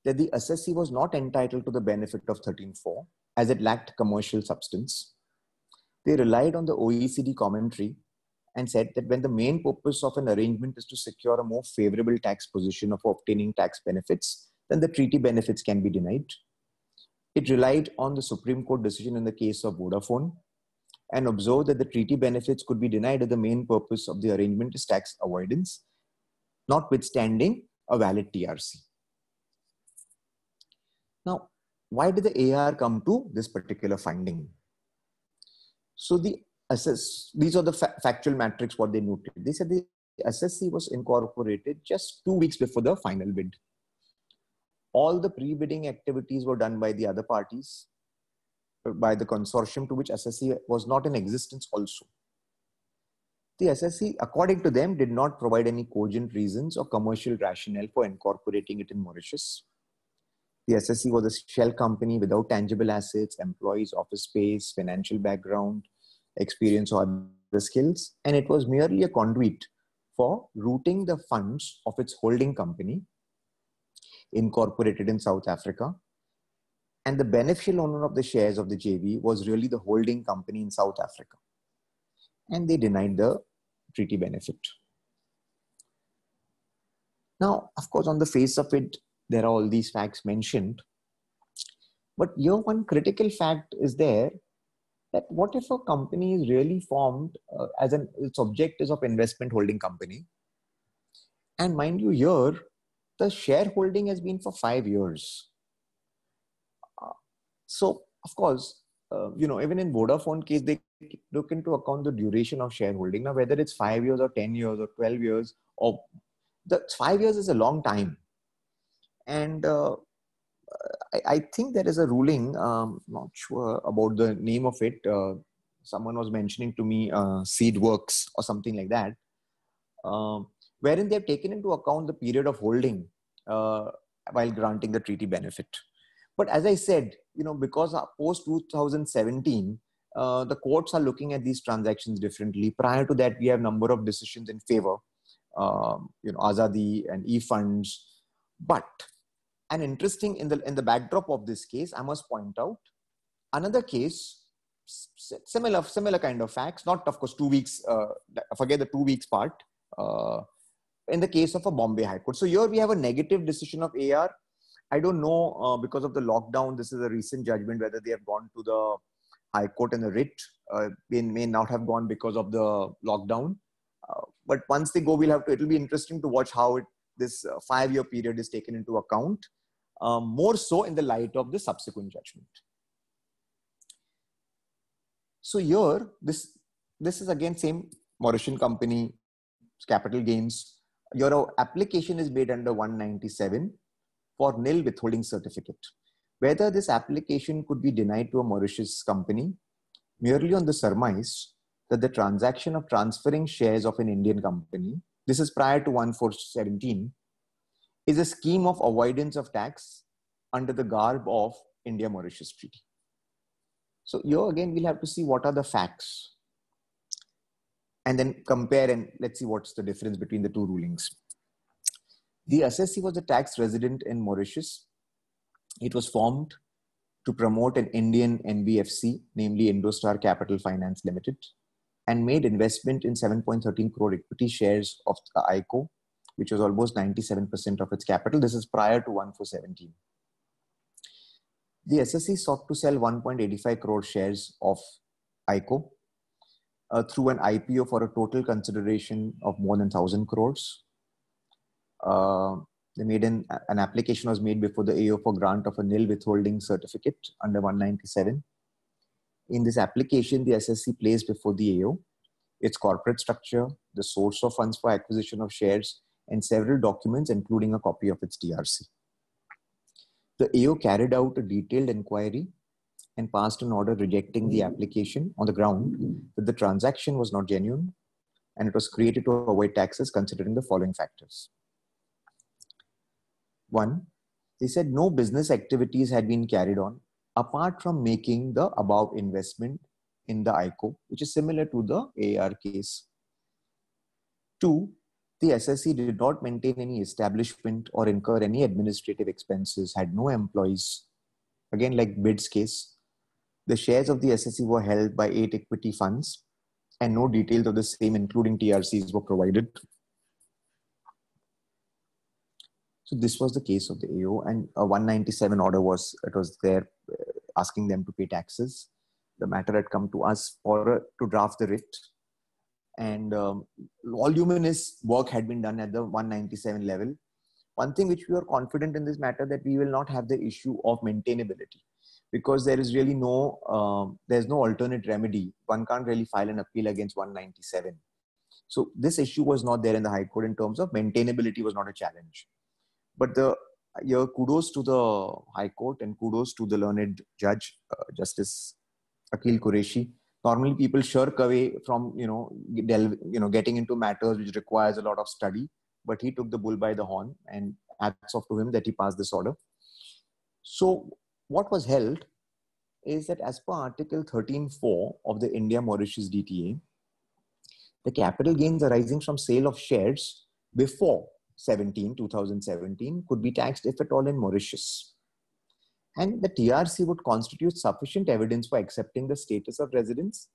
that the assessee was not entitled to the benefit of 13.4 as it lacked commercial substance. They relied on the OECD commentary and said that when the main purpose of an arrangement is to secure a more favorable tax position of obtaining tax benefits, then the treaty benefits can be denied. It relied on the Supreme Court decision in the case of Vodafone, and observed that the treaty benefits could be denied if the main purpose of the arrangement is tax avoidance, notwithstanding a valid TRC. Now, why did the AR come to this particular finding? So the assess, these are the fa factual matrix what they noted. They said the SSC was incorporated just two weeks before the final bid. All the pre-bidding activities were done by the other parties by the consortium to which SSE was not in existence also. The SSE, according to them, did not provide any cogent reasons or commercial rationale for incorporating it in Mauritius. The SSE was a shell company without tangible assets, employees, office space, financial background, experience, or other skills, and it was merely a conduit for routing the funds of its holding company incorporated in South Africa and the beneficial owner of the shares of the JV was really the holding company in South Africa. And they denied the treaty benefit. Now, of course, on the face of it, there are all these facts mentioned. But your one critical fact is there that what if a company is really formed uh, as an its object is of investment holding company? And mind you, here the shareholding has been for five years. So, of course, uh, you know, even in Vodafone case, they look into account the duration of shareholding. Now, whether it's five years or 10 years or 12 years, or the five years is a long time. And uh, I, I, think there is a ruling, um, not sure about the name of it. Uh, someone was mentioning to me uh, Seedworks or something like that, um, wherein they have taken into account the period of holding uh, while granting the treaty benefit. But as I said, you know, because post 2017, uh, the courts are looking at these transactions differently. Prior to that, we have number of decisions in favor, um, you know, Azadi and e-funds. But, and interesting in the in the backdrop of this case, I must point out another case, similar similar kind of facts. Not of course two weeks. Uh, forget the two weeks part. Uh, in the case of a Bombay High Court. So here we have a negative decision of AR I don't know uh, because of the lockdown. This is a recent judgment whether they have gone to the High Court and the writ. Uh, they may not have gone because of the lockdown. Uh, but once they go, we'll have to. It'll be interesting to watch how it, this uh, five-year period is taken into account. Um, more so in the light of the subsequent judgment. So here, this this is again same Mauritian company, capital gains. Your application is made under 197 for nil withholding certificate, whether this application could be denied to a Mauritius company merely on the surmise that the transaction of transferring shares of an Indian company, this is prior to 1417, is a scheme of avoidance of tax under the garb of India Mauritius Treaty. So here again, we'll have to see what are the facts and then compare and let's see what's the difference between the two rulings. The SSC was a tax resident in Mauritius. It was formed to promote an Indian NBFC, namely Indostar Capital Finance Limited, and made investment in 7.13 crore equity shares of the ICO, which was almost 97% of its capital. This is prior to 1417. The SSC sought to sell 1.85 crore shares of ICO uh, through an IPO for a total consideration of more than 1,000 crores. Uh, they made an, an application was made before the AO for grant of a nil withholding certificate under 197. In this application, the SSC placed before the AO its corporate structure, the source of funds for acquisition of shares, and several documents, including a copy of its DRC. The AO carried out a detailed inquiry and passed an order rejecting the application on the ground that the transaction was not genuine and it was created to avoid taxes considering the following factors. One, they said no business activities had been carried on apart from making the above investment in the ICO, which is similar to the AR case. Two, the SSC did not maintain any establishment or incur any administrative expenses, had no employees. Again, like BID's case, the shares of the SSC were held by eight equity funds, and no details of the same, including TRCs, were provided. So this was the case of the AO, and a 197 order was it was there uh, asking them to pay taxes. The matter had come to us for uh, to draft the writ, and um, voluminous work had been done at the 197 level. One thing which we are confident in this matter that we will not have the issue of maintainability because there is really no um, there's no alternate remedy. One can't really file an appeal against 197. So this issue was not there in the High Court in terms of maintainability was not a challenge. But the yeah, kudos to the High Court and kudos to the learned judge, uh, Justice Akil Qureshi. Normally, people shirk away from you know del you know getting into matters which requires a lot of study, but he took the bull by the horn, and hats off to him that he passed this order. So, what was held is that as per Article 13.4 of the India Mauritius DTA, the capital gains arising from sale of shares before 17, 2017, could be taxed, if at all, in Mauritius. And the TRC would constitute sufficient evidence for accepting the status of residence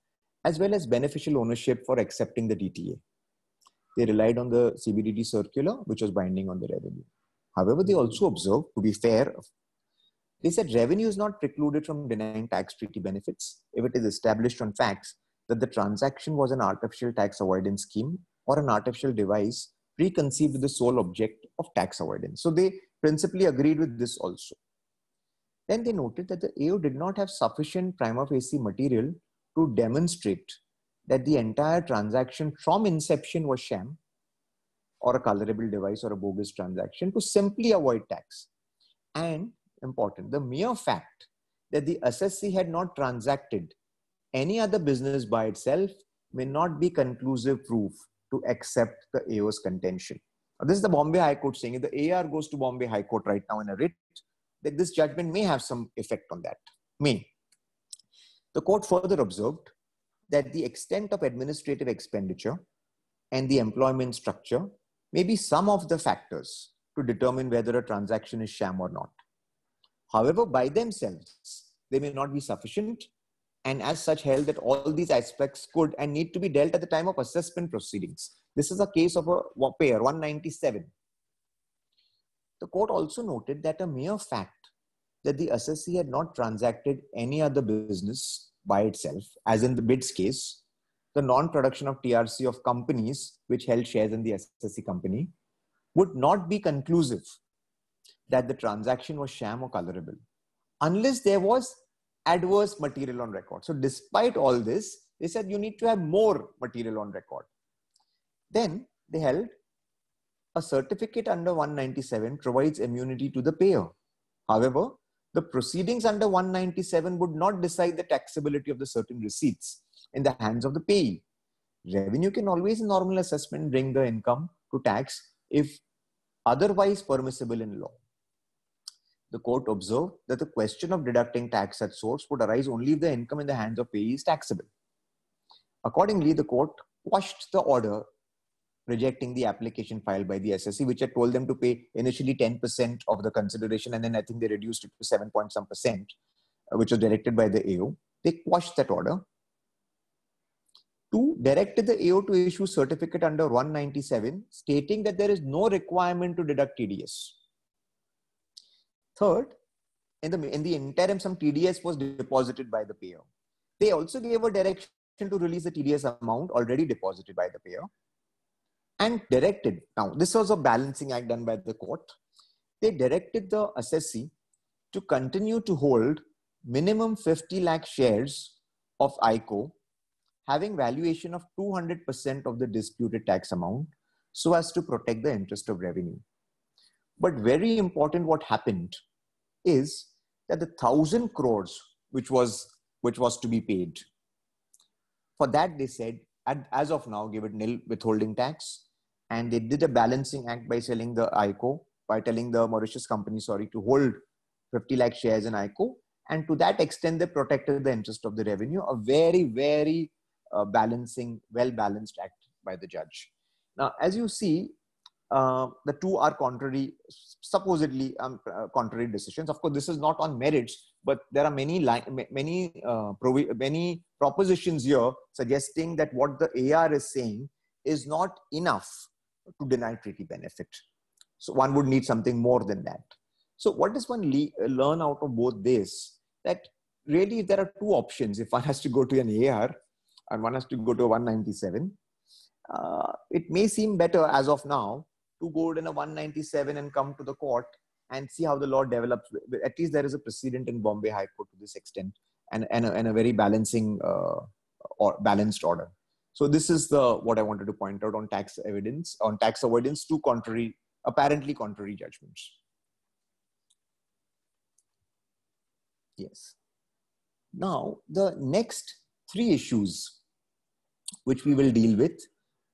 as well as beneficial ownership for accepting the DTA. They relied on the CBDD circular, which was binding on the revenue. However, they also observed, to be fair, they said revenue is not precluded from denying tax treaty benefits if it is established on facts that the transaction was an artificial tax avoidance scheme or an artificial device preconceived the sole object of tax avoidance. So they principally agreed with this also. Then they noted that the AO did not have sufficient prima facie material to demonstrate that the entire transaction from inception was sham or a colorable device or a bogus transaction to simply avoid tax. And important, the mere fact that the assessee had not transacted any other business by itself may not be conclusive proof to accept the AO's contention. Now, this is the Bombay High Court saying if the AR goes to Bombay High Court right now in a writ, that this judgment may have some effect on that. May. The court further observed that the extent of administrative expenditure and the employment structure may be some of the factors to determine whether a transaction is sham or not. However, by themselves, they may not be sufficient and as such held that all these aspects could and need to be dealt at the time of assessment proceedings. This is a case of a payer 197. The court also noted that a mere fact that the assessee had not transacted any other business by itself, as in the bids case, the non production of TRC of companies which held shares in the assessee company would not be conclusive that the transaction was sham or colorable unless there was adverse material on record. So, despite all this, they said you need to have more material on record. Then they held a certificate under 197 provides immunity to the payer. However, the proceedings under 197 would not decide the taxability of the certain receipts in the hands of the payee. Revenue can always, in normal assessment, bring the income to tax if otherwise permissible in law the court observed that the question of deducting tax at source would arise only if the income in the hands of payee is taxable. Accordingly, the court quashed the order rejecting the application filed by the SSE, which had told them to pay initially 10% of the consideration, and then I think they reduced it to 7 point some percent, uh, which was directed by the AO. They quashed that order. Two, directed the AO to issue certificate under 197, stating that there is no requirement to deduct TDS Third, in the, in the interim, some TDS was deposited by the payer. They also gave a direction to release the TDS amount already deposited by the payer and directed. Now, this was a balancing act done by the court. They directed the assessee to continue to hold minimum 50 lakh shares of ICO having valuation of 200% of the disputed tax amount so as to protect the interest of revenue. But very important what happened is that the thousand crores which was which was to be paid for that they said as of now give it nil withholding tax and they did a balancing act by selling the ico by telling the mauritius company sorry to hold 50 lakh shares in ico and to that extent they protected the interest of the revenue a very very uh, balancing well balanced act by the judge now as you see uh, the two are contrary, supposedly um, uh, contrary decisions. Of course, this is not on merits, but there are many many uh, many propositions here suggesting that what the AR is saying is not enough to deny treaty benefit. So one would need something more than that. So what does one uh, learn out of both this? That really there are two options. If one has to go to an AR and one has to go to 197, uh, it may seem better as of now to gold in a 197 and come to the court and see how the law develops. At least there is a precedent in Bombay High Court to this extent, and and a, and a very balancing uh, or balanced order. So this is the what I wanted to point out on tax evidence on tax avoidance to contrary apparently contrary judgments. Yes. Now the next three issues which we will deal with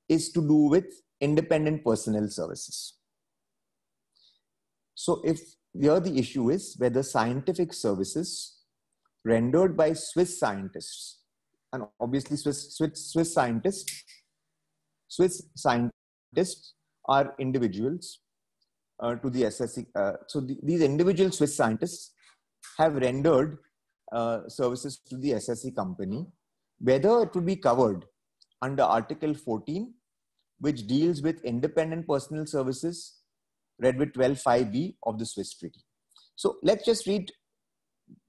is to do with independent personnel services. So if here the issue is whether scientific services rendered by Swiss scientists, and obviously Swiss, Swiss, Swiss scientists, Swiss scientists are individuals uh, to the SSC. Uh, so the, these individual Swiss scientists have rendered uh, services to the SSC company, whether it will be covered under Article 14 which deals with independent personal services, read with 12.5b of the Swiss Treaty. So let's just read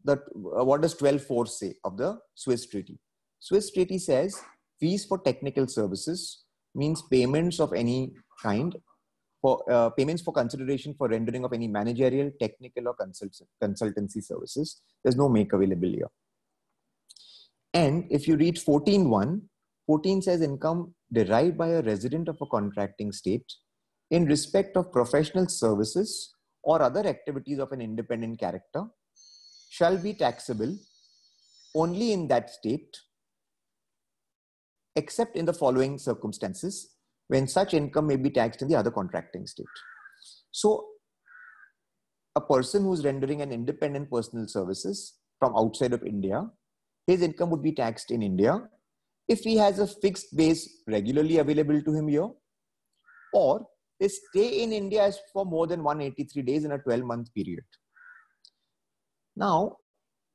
that uh, what does 12.4 say of the Swiss Treaty. Swiss Treaty says fees for technical services means payments of any kind for uh, payments for consideration for rendering of any managerial, technical, or consult consultancy services. There's no make available here. And if you read 14.1, 14 says income derived by a resident of a contracting state in respect of professional services or other activities of an independent character shall be taxable only in that state except in the following circumstances when such income may be taxed in the other contracting state. So a person who's rendering an independent personal services from outside of India, his income would be taxed in India if he has a fixed base regularly available to him here, or they stay in India for more than 183 days in a 12 month period. Now,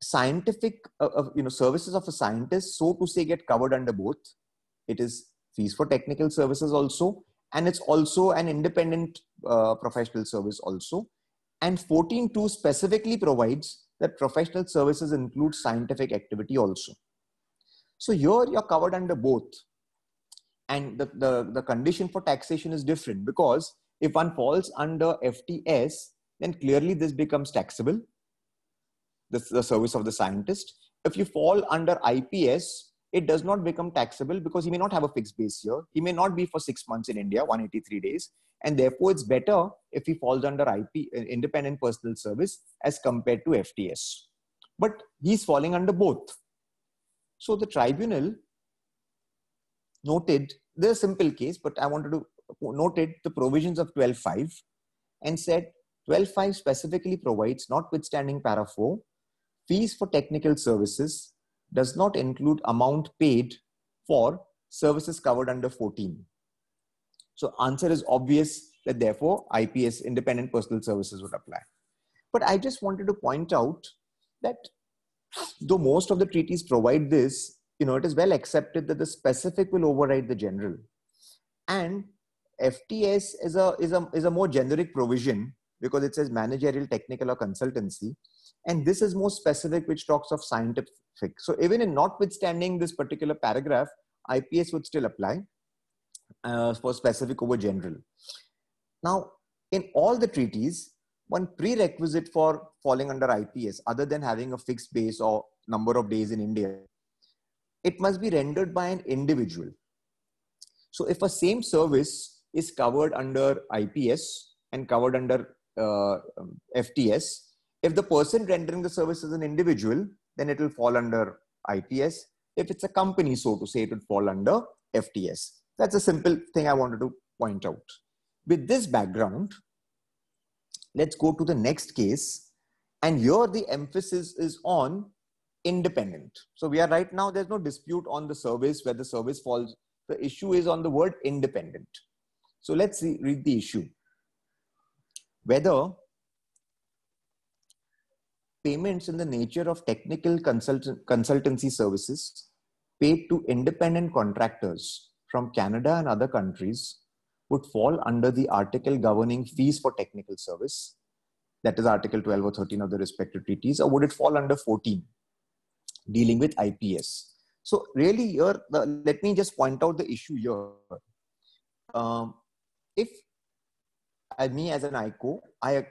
scientific uh, uh, you know services of a scientist so to say get covered under both it is fees for technical services also and it's also an independent uh, professional service also and 142 specifically provides that professional services include scientific activity also so here you're covered under both. And the, the, the condition for taxation is different because if one falls under FTS, then clearly this becomes taxable. This the service of the scientist. If you fall under IPS, it does not become taxable because he may not have a fixed base here. He may not be for six months in India, 183 days. And therefore, it's better if he falls under IP, uh, independent personal service, as compared to FTS. But he's falling under both. So the tribunal noted the simple case, but I wanted to noted the provisions of 12.5 and said 12.5 specifically provides, notwithstanding para 4, fees for technical services does not include amount paid for services covered under 14. So answer is obvious that therefore IPS, independent personal services would apply. But I just wanted to point out that Though most of the treaties provide this, you know, it is well accepted that the specific will override the general. And FTS is a, is a, is a more generic provision because it says managerial, technical, or consultancy. And this is more specific, which talks of scientific. So even in notwithstanding this particular paragraph, IPS would still apply uh, for specific over general. Now, in all the treaties, one prerequisite for falling under IPS, other than having a fixed base or number of days in India, it must be rendered by an individual. So if a same service is covered under IPS and covered under uh, um, FTS, if the person rendering the service is an individual, then it will fall under IPS. If it's a company, so to say, it would fall under FTS. That's a simple thing I wanted to point out. With this background, Let's go to the next case. And here the emphasis is on independent. So we are right now, there's no dispute on the service where the service falls. The issue is on the word independent. So let's see, read the issue. Whether payments in the nature of technical consultancy services paid to independent contractors from Canada and other countries would fall under the article governing fees for technical service, that is Article 12 or 13 of the respective treaties, or would it fall under 14, dealing with IPS? So, really, here, the, let me just point out the issue here. Um, if I, me as an ICO, I,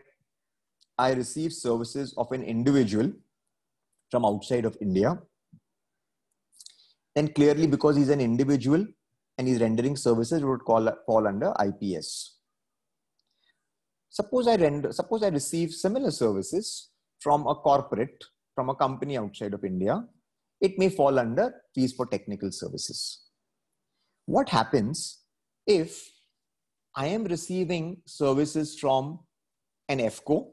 I receive services of an individual from outside of India, then clearly because he's an individual, and rendering services would call, fall under IPS. Suppose I render, suppose I receive similar services from a corporate, from a company outside of India, it may fall under fees for technical services. What happens if I am receiving services from an FCO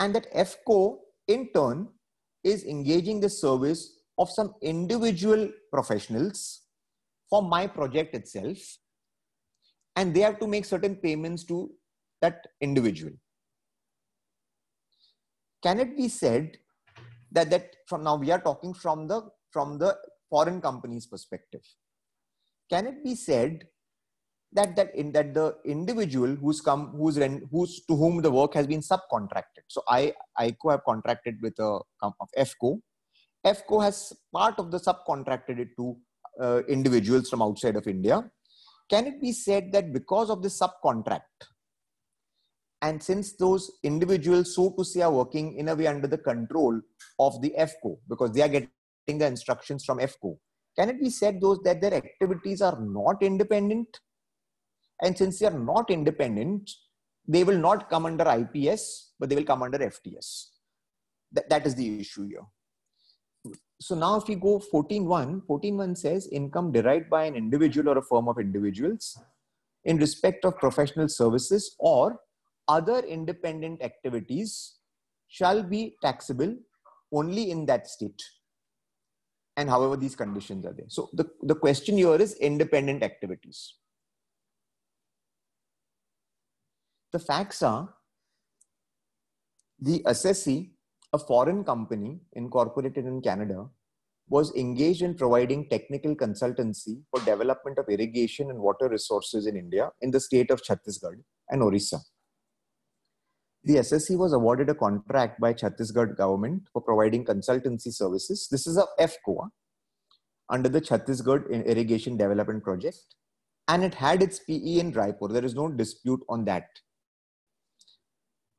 and that FCO in turn is engaging the service of some individual professionals for my project itself and they have to make certain payments to that individual can it be said that that from now we are talking from the from the foreign company's perspective can it be said that that in that the individual who's come who's who's to whom the work has been subcontracted so i ico have contracted with a of fco fco has part of the subcontracted it to uh, individuals from outside of India. Can it be said that because of the subcontract, and since those individuals, so to say, are working in a way under the control of the FCO because they are getting the instructions from FCO, can it be said those that their activities are not independent? And since they are not independent, they will not come under IPS, but they will come under FTS. That, that is the issue here so now if we go 14.1, 14.1 says income derived by an individual or a firm of individuals in respect of professional services or other independent activities shall be taxable only in that state and however these conditions are there. So the, the question here is independent activities. The facts are the assessee a foreign company incorporated in Canada was engaged in providing technical consultancy for development of irrigation and water resources in India in the state of Chhattisgarh and Orissa. The SSC was awarded a contract by Chhattisgarh government for providing consultancy services. This is a FCOA under the Chhattisgarh Irrigation Development Project and it had its PE in Raipur. There is no dispute on that.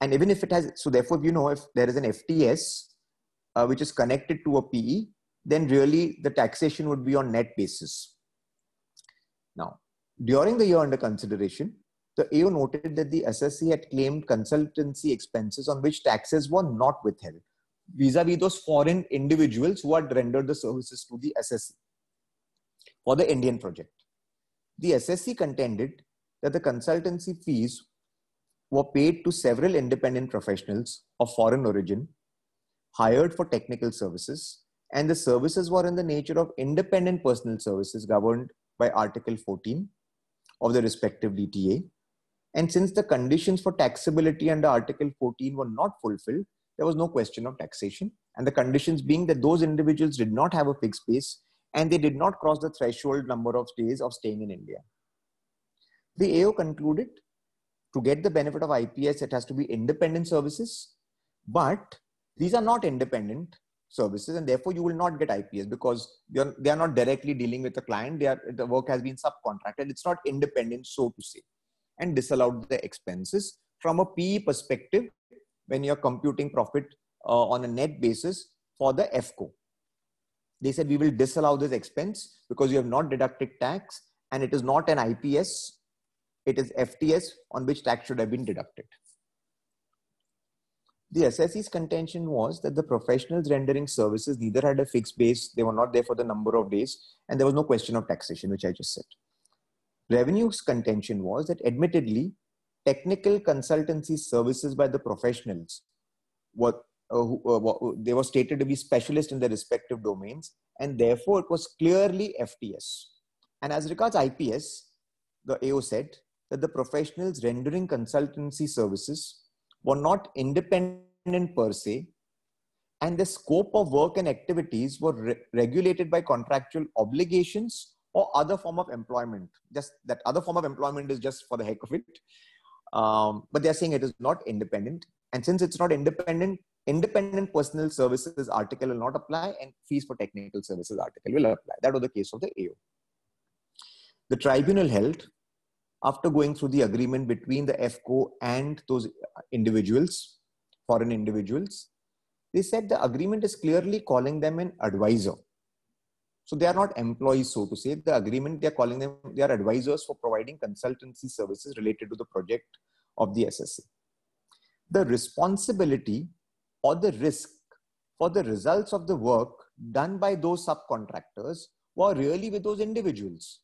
And even if it has, so therefore, you know, if there is an FTS uh, which is connected to a PE, then really the taxation would be on net basis. Now, during the year under consideration, the AO noted that the ssc had claimed consultancy expenses on which taxes were not withheld vis-a-vis those foreign individuals who had rendered the services to the ssc for the Indian project. The ssc contended that the consultancy fees were paid to several independent professionals of foreign origin hired for technical services, and the services were in the nature of independent personal services governed by Article 14 of the respective DTA. And since the conditions for taxability under Article 14 were not fulfilled, there was no question of taxation. And the conditions being that those individuals did not have a fixed base and they did not cross the threshold number of days of staying in India. The AO concluded to get the benefit of IPS, it has to be independent services, but these are not independent services and therefore you will not get IPS because you're, they are not directly dealing with the client. They are, the work has been subcontracted. It's not independent, so to say, and disallowed the expenses. From a PE perspective, when you're computing profit uh, on a net basis for the FCO, they said we will disallow this expense because you have not deducted tax and it is not an IPS it is FTS on which tax should have been deducted. The SSE's contention was that the professionals rendering services neither had a fixed base, they were not there for the number of days, and there was no question of taxation, which I just said. Revenue's contention was that admittedly, technical consultancy services by the professionals were, uh, who, uh, they were stated to be specialists in their respective domains, and therefore it was clearly FTS. And as regards IPS, the AO said that the professionals rendering consultancy services were not independent per se, and the scope of work and activities were re regulated by contractual obligations or other form of employment. Just that other form of employment is just for the heck of it. Um, but they're saying it is not independent. And since it's not independent, independent personal services article will not apply and fees for technical services article will apply. That was the case of the AO. The tribunal held after going through the agreement between the FCO and those individuals, foreign individuals, they said the agreement is clearly calling them an advisor. So they are not employees, so to say. The agreement, they are calling them, they are advisors for providing consultancy services related to the project of the SSA. The responsibility or the risk for the results of the work done by those subcontractors were really with those individuals.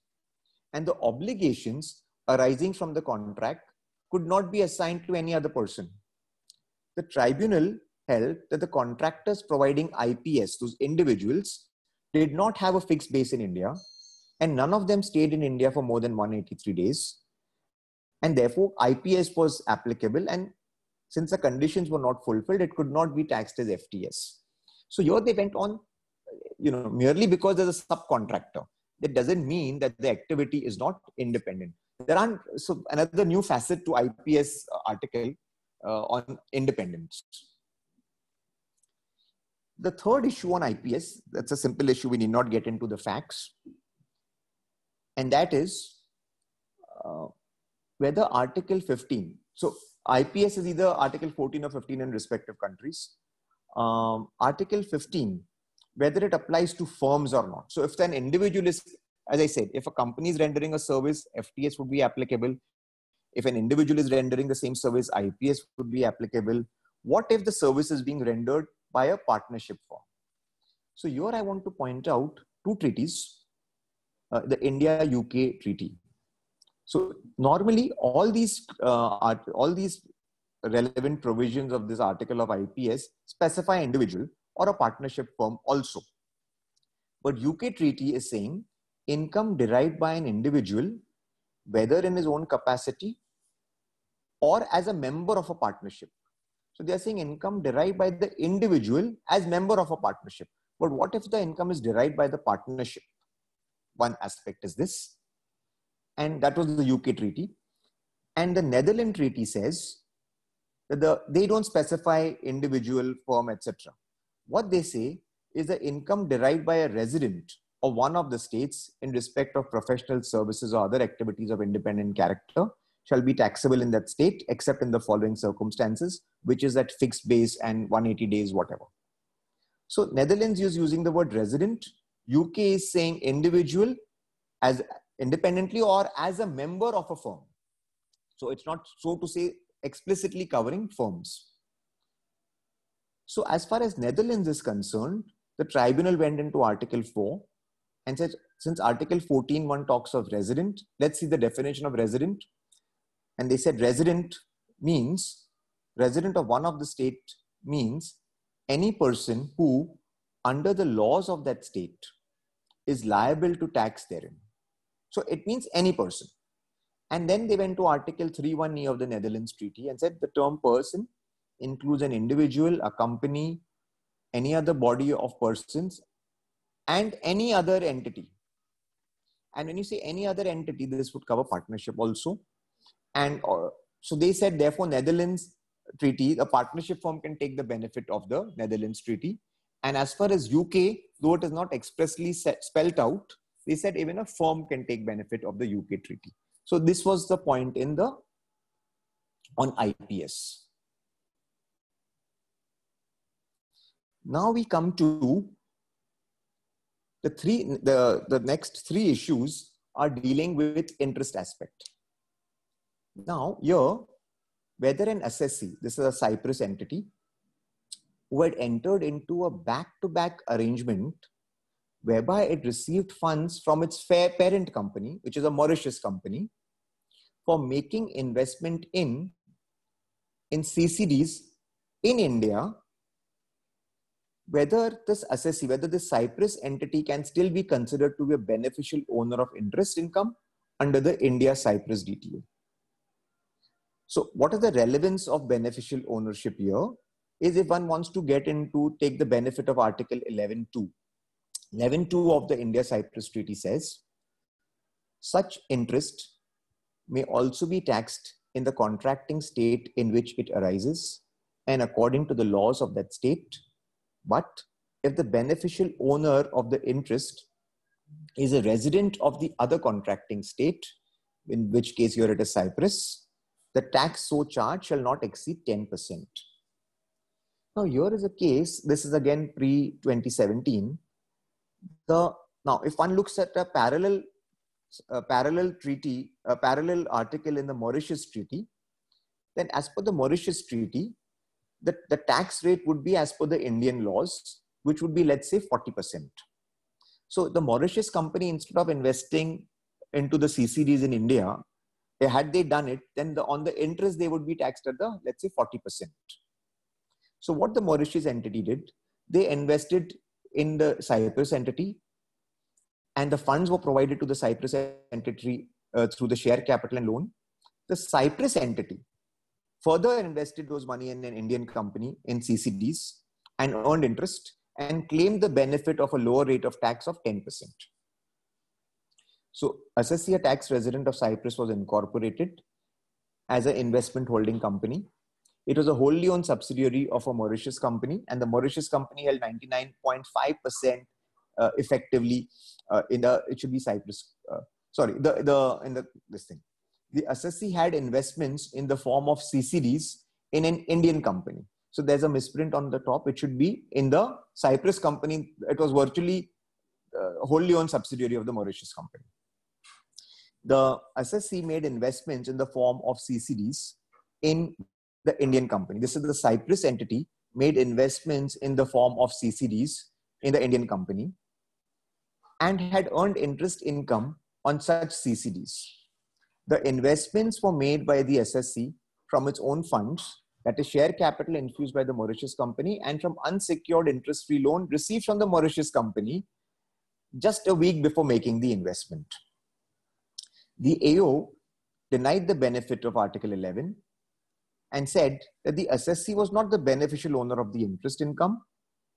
And the obligations arising from the contract could not be assigned to any other person. The tribunal held that the contractors providing IPS, those individuals, did not have a fixed base in India, and none of them stayed in India for more than 183 days. And therefore, IPS was applicable, and since the conditions were not fulfilled, it could not be taxed as FTS. So here they went on, you know, merely because there's a subcontractor. That doesn't mean that the activity is not independent there aren't so another new facet to ips uh, article uh, on independence the third issue on ips that's a simple issue we need not get into the facts and that is uh, whether article 15 so ips is either article 14 or 15 in respective countries um, article 15 whether it applies to firms or not so if an individual is as I said, if a company is rendering a service, FTS would be applicable. If an individual is rendering the same service, IPS would be applicable. What if the service is being rendered by a partnership firm? So here I want to point out two treaties, uh, the India-UK treaty. So normally all these, uh, art, all these relevant provisions of this article of IPS specify individual or a partnership firm also. But UK treaty is saying income derived by an individual, whether in his own capacity or as a member of a partnership. So they are saying income derived by the individual as member of a partnership. But what if the income is derived by the partnership? One aspect is this. And that was the UK treaty. And the Netherlands treaty says that the, they don't specify individual, firm, etc. What they say is the income derived by a resident or one of the states in respect of professional services or other activities of independent character shall be taxable in that state except in the following circumstances which is at fixed base and 180 days whatever so netherlands is using the word resident uk is saying individual as independently or as a member of a firm so it's not so to say explicitly covering firms so as far as netherlands is concerned the tribunal went into article 4 and says, since Article 14.1 talks of resident, let's see the definition of resident. And they said resident means, resident of one of the state means any person who, under the laws of that state, is liable to tax therein. So it means any person. And then they went to Article 3.1e of the Netherlands Treaty and said the term person includes an individual, a company, any other body of persons and any other entity. And when you say any other entity, this would cover partnership also. And uh, so they said, therefore, Netherlands treaty, a partnership firm can take the benefit of the Netherlands treaty. And as far as UK, though it is not expressly set, spelt out, they said even a firm can take benefit of the UK treaty. So this was the point in the on IPS. Now we come to the three the, the next three issues are dealing with interest aspect now here whether an assessee this is a cyprus entity who had entered into a back-to-back -back arrangement whereby it received funds from its fair parent company which is a mauritius company for making investment in in ccds in india whether this assessee, whether the Cyprus entity can still be considered to be a beneficial owner of interest income under the India Cyprus DTA. So what is the relevance of beneficial ownership here is if one wants to get into take the benefit of Article 11.2. 11.2 of the India Cyprus Treaty says, such interest may also be taxed in the contracting state in which it arises and according to the laws of that state but if the beneficial owner of the interest is a resident of the other contracting state, in which case you're at a Cyprus, the tax so charged shall not exceed 10%. Now, here is a case, this is again pre 2017. The, now, if one looks at a parallel, a parallel treaty, a parallel article in the Mauritius Treaty, then as per the Mauritius Treaty, the, the tax rate would be as per the Indian laws, which would be, let's say, 40%. So the Mauritius company, instead of investing into the CCDs in India, eh, had they done it, then the, on the interest, they would be taxed at the, let's say, 40%. So what the Mauritius entity did, they invested in the Cyprus entity, and the funds were provided to the Cyprus entity uh, through the share capital and loan. The Cyprus entity further invested those money in an Indian company in CCDs and earned interest and claimed the benefit of a lower rate of tax of 10%. So Assessia Tax resident of Cyprus was incorporated as an investment holding company. It was a wholly owned subsidiary of a Mauritius company and the Mauritius company held 99.5% uh, effectively uh, in the, it should be Cyprus, uh, sorry, the, the, in the, this thing the assessee had investments in the form of CCDs in an Indian company. So there's a misprint on the top. It should be in the Cyprus company. It was virtually uh, wholly owned subsidiary of the Mauritius company. The assessee made investments in the form of CCDs in the Indian company. This is the Cyprus entity made investments in the form of CCDs in the Indian company and had earned interest income on such CCDs. The investments were made by the SSC from its own funds, that is share capital infused by the Mauritius company and from unsecured interest-free loan received from the Mauritius company just a week before making the investment. The AO denied the benefit of Article 11 and said that the SSC was not the beneficial owner of the interest income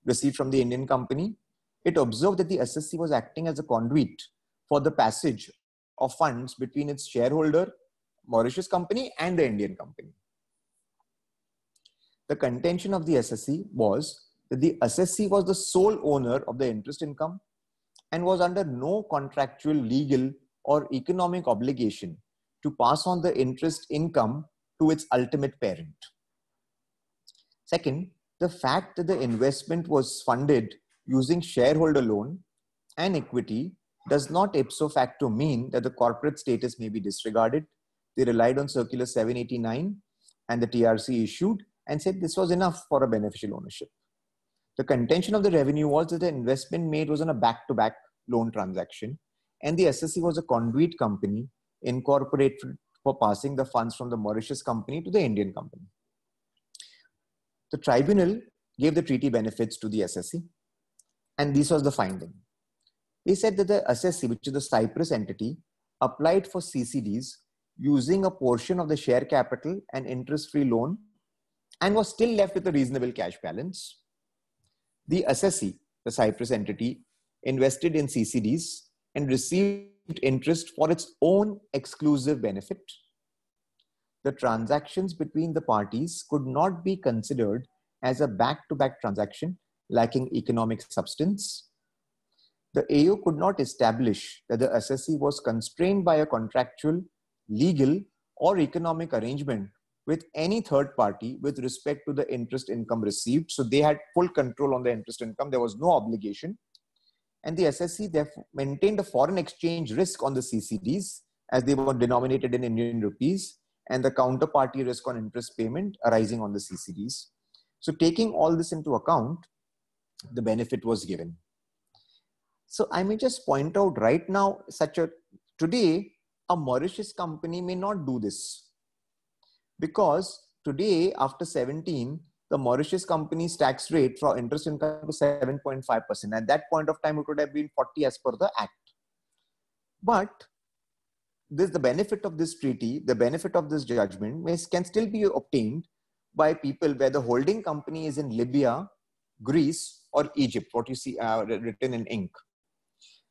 received from the Indian company. It observed that the SSC was acting as a conduit for the passage of funds between its shareholder, Mauritius company, and the Indian company. The contention of the SSC was that the SSC was the sole owner of the interest income and was under no contractual, legal, or economic obligation to pass on the interest income to its ultimate parent. Second, the fact that the investment was funded using shareholder loan and equity does not ipso facto mean that the corporate status may be disregarded. They relied on Circular 789 and the TRC issued and said this was enough for a beneficial ownership. The contention of the revenue was that the investment made was on a back to back loan transaction, and the SSC was a conduit company incorporated for passing the funds from the Mauritius company to the Indian company. The tribunal gave the treaty benefits to the SSC, and this was the finding he said that the SSC, which is the Cyprus entity, applied for CCDs using a portion of the share capital and interest free loan and was still left with a reasonable cash balance. The SSC, the Cyprus entity, invested in CCDs and received interest for its own exclusive benefit. The transactions between the parties could not be considered as a back to back transaction lacking economic substance the AO could not establish that the SSE was constrained by a contractual, legal, or economic arrangement with any third party with respect to the interest income received. So they had full control on the interest income. There was no obligation. And the SSE therefore maintained a foreign exchange risk on the CCDs as they were denominated in Indian rupees and the counterparty risk on interest payment arising on the CCDs. So taking all this into account, the benefit was given. So I may just point out right now, such a today, a Mauritius company may not do this because today after 17, the Mauritius company's tax rate for interest income is 7.5%. At that point of time, it would have been 40 as per the act. But this, the benefit of this treaty, the benefit of this judgment may, can still be obtained by people where the holding company is in Libya, Greece, or Egypt, what you see uh, written in ink.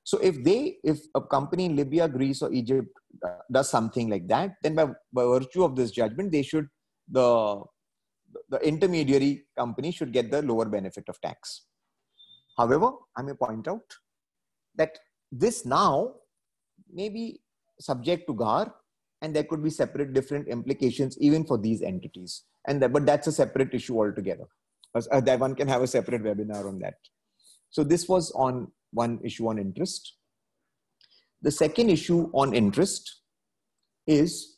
So if they, if a company in Libya, Greece, or Egypt uh, does something like that, then by, by virtue of this judgment, they should the the intermediary company should get the lower benefit of tax. However, I may point out that this now may be subject to GAR, and there could be separate different implications even for these entities. And that, but that's a separate issue altogether. Uh, that one can have a separate webinar on that. So this was on one issue on interest. The second issue on interest is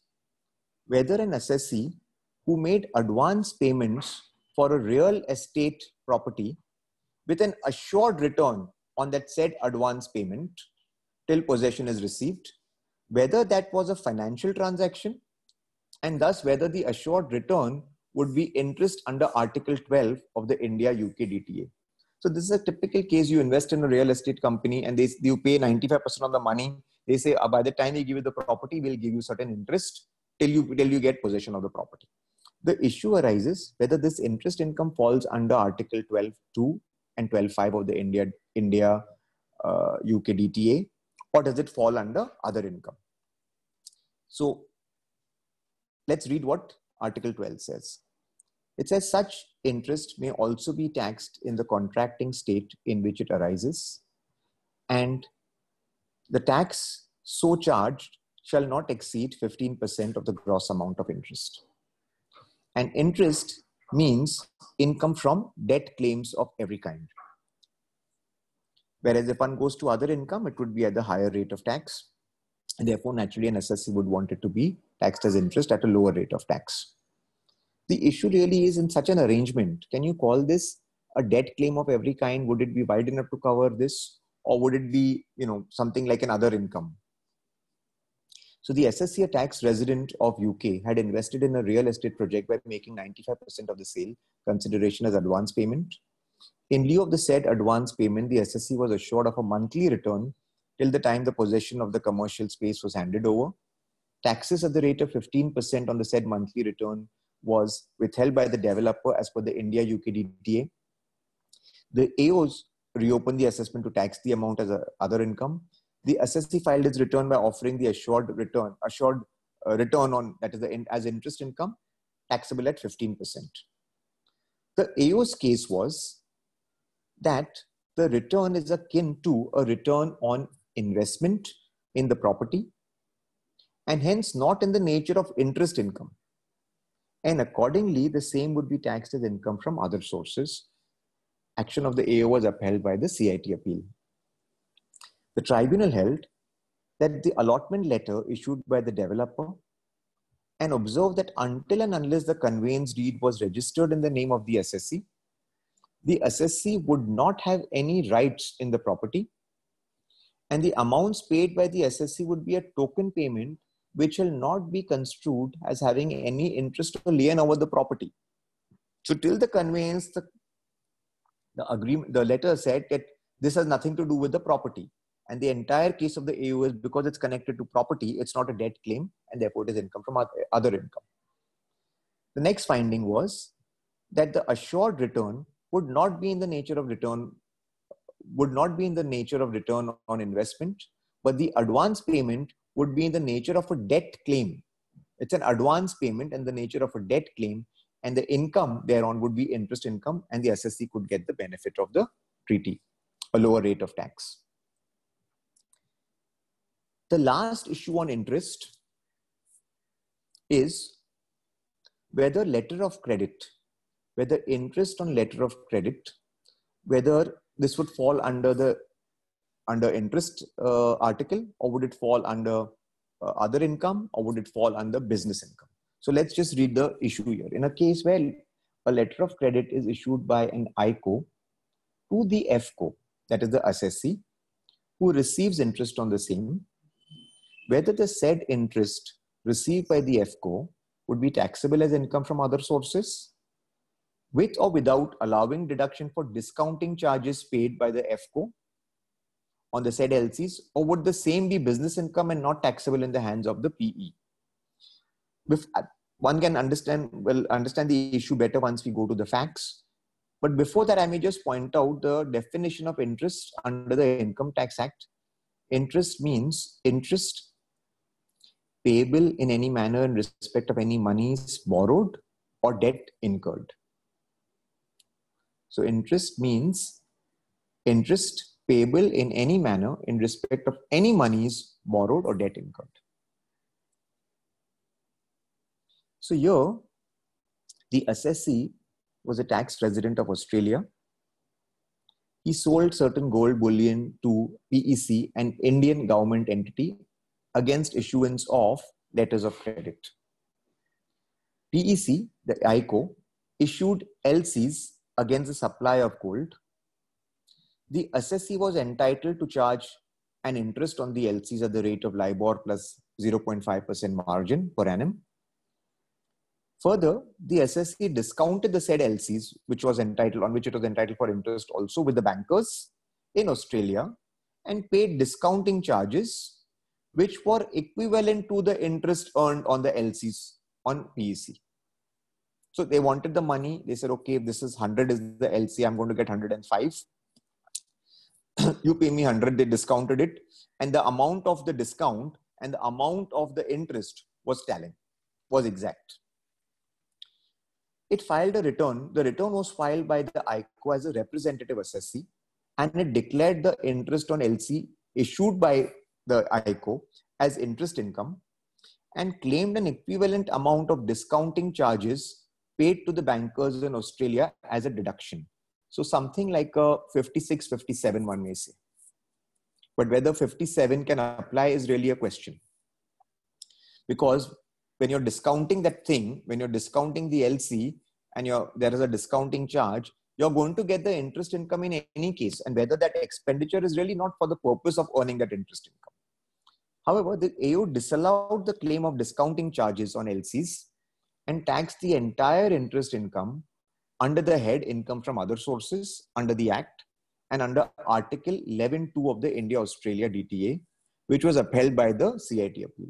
whether an assessee who made advance payments for a real estate property with an assured return on that said advance payment till possession is received, whether that was a financial transaction and thus whether the assured return would be interest under Article 12 of the India UK DTA. So this is a typical case you invest in a real estate company and they, you pay 95% of the money. They say oh, by the time they give you the property, we'll give you certain interest till you, till you get possession of the property. The issue arises whether this interest income falls under Article 12.2 and 12.5 of the India, India uh, UK DTA or does it fall under other income? So let's read what Article 12 says. It says such interest may also be taxed in the contracting state in which it arises, and the tax so charged shall not exceed 15% of the gross amount of interest. And interest means income from debt claims of every kind. Whereas if one goes to other income, it would be at the higher rate of tax. therefore, naturally, an assessee would want it to be taxed as interest at a lower rate of tax the issue really is in such an arrangement. Can you call this a debt claim of every kind? Would it be wide enough to cover this? Or would it be, you know, something like another income? So the SSC, tax resident of UK, had invested in a real estate project by making 95% of the sale consideration as advance payment. In lieu of the said advance payment, the SSC was assured of a monthly return till the time the possession of the commercial space was handed over. Taxes at the rate of 15% on the said monthly return was withheld by the developer as per the India UK DTA, The AOs reopened the assessment to tax the amount as other income. The assessee filed its return by offering the assured return, assured uh, return on that is the in, as interest income, taxable at 15%. The AO's case was that the return is akin to a return on investment in the property and hence not in the nature of interest income. And accordingly, the same would be taxed as income from other sources. Action of the AO was upheld by the CIT appeal. The tribunal held that the allotment letter issued by the developer and observed that until and unless the conveyance deed was registered in the name of the SSC, the SSC would not have any rights in the property and the amounts paid by the SSC would be a token payment which shall not be construed as having any interest or lien over the property. So till the conveyance, the, the agreement, the letter said that this has nothing to do with the property. And the entire case of the AU is because it's connected to property, it's not a debt claim, and therefore it is income from other income. The next finding was that the assured return would not be in the nature of return, would not be in the nature of return on investment, but the advance payment would be in the nature of a debt claim. It's an advance payment in the nature of a debt claim, and the income thereon would be interest income, and the SSC could get the benefit of the treaty, a lower rate of tax. The last issue on interest is whether letter of credit, whether interest on letter of credit, whether this would fall under the under interest uh, article or would it fall under uh, other income or would it fall under business income? So let's just read the issue here. In a case where a letter of credit is issued by an ICO to the FCO, that is the assessee, who receives interest on the same, whether the said interest received by the FCO would be taxable as income from other sources, with or without allowing deduction for discounting charges paid by the FCO on the said LCs, or would the same be business income and not taxable in the hands of the PE? If uh, one can understand well understand the issue better once we go to the facts. But before that, I may just point out the definition of interest under the Income Tax Act. Interest means interest payable in any manner in respect of any monies borrowed or debt incurred. So interest means interest payable in any manner in respect of any monies borrowed or debt incurred. So here, the assessee was a tax resident of Australia. He sold certain gold bullion to PEC, an Indian government entity, against issuance of letters of credit. PEC, the ICO, issued LCs against the supply of gold the SSC was entitled to charge an interest on the LCs at the rate of LIBOR plus 0.5% margin per annum. Further, the SSC discounted the said LCs, which was entitled on which it was entitled for interest also with the bankers in Australia, and paid discounting charges, which were equivalent to the interest earned on the LCs on PEC. So they wanted the money. They said, okay, if this is 100 is the LC, I'm going to get 105. you pay me 100 they discounted it and the amount of the discount and the amount of the interest was telling was exact it filed a return the return was filed by the ico as a representative assessee and it declared the interest on lc issued by the ico as interest income and claimed an equivalent amount of discounting charges paid to the bankers in australia as a deduction so something like a 56, 57, one may say. But whether 57 can apply is really a question. Because when you're discounting that thing, when you're discounting the LC and you're, there is a discounting charge, you're going to get the interest income in any case and whether that expenditure is really not for the purpose of earning that interest income. However, the AO disallowed the claim of discounting charges on LCs and taxed the entire interest income under the head income from other sources under the act and under article 11.2 of the india australia dta which was upheld by the cit appeal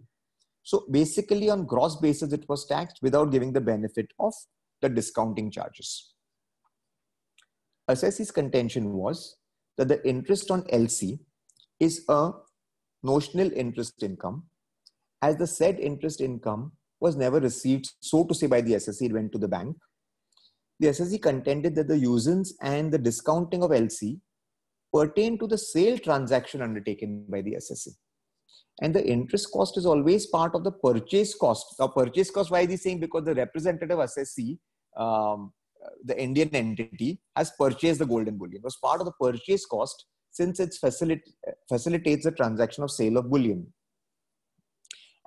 so basically on gross basis it was taxed without giving the benefit of the discounting charges assessee's contention was that the interest on lc is a notional interest income as the said interest income was never received so to say by the assessee it went to the bank the SSE contended that the usance and the discounting of LC pertain to the sale transaction undertaken by the SSE. And the interest cost is always part of the purchase cost. Now, purchase cost, why is he saying? Because the representative SSE, um, the Indian entity, has purchased the golden bullion. It was part of the purchase cost since it facilit facilitates the transaction of sale of bullion.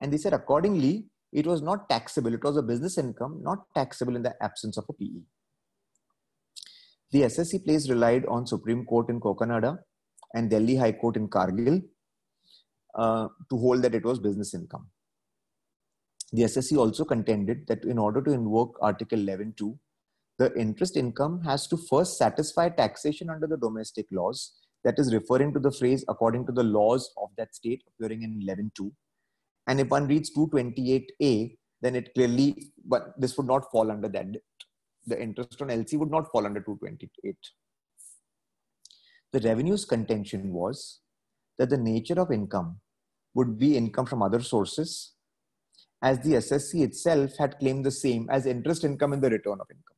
And they said, accordingly, it was not taxable. It was a business income, not taxable in the absence of a PE. The SSC place relied on Supreme Court in Kokanada and Delhi High Court in Kargil uh, to hold that it was business income. The SSC also contended that in order to invoke Article 11.2, the interest income has to first satisfy taxation under the domestic laws, that is referring to the phrase according to the laws of that state appearing in 11.2. And if one reads 228A, then it clearly, but this would not fall under that the interest on LC would not fall under 228. The revenue's contention was that the nature of income would be income from other sources, as the SSC itself had claimed the same as interest income in the return of income.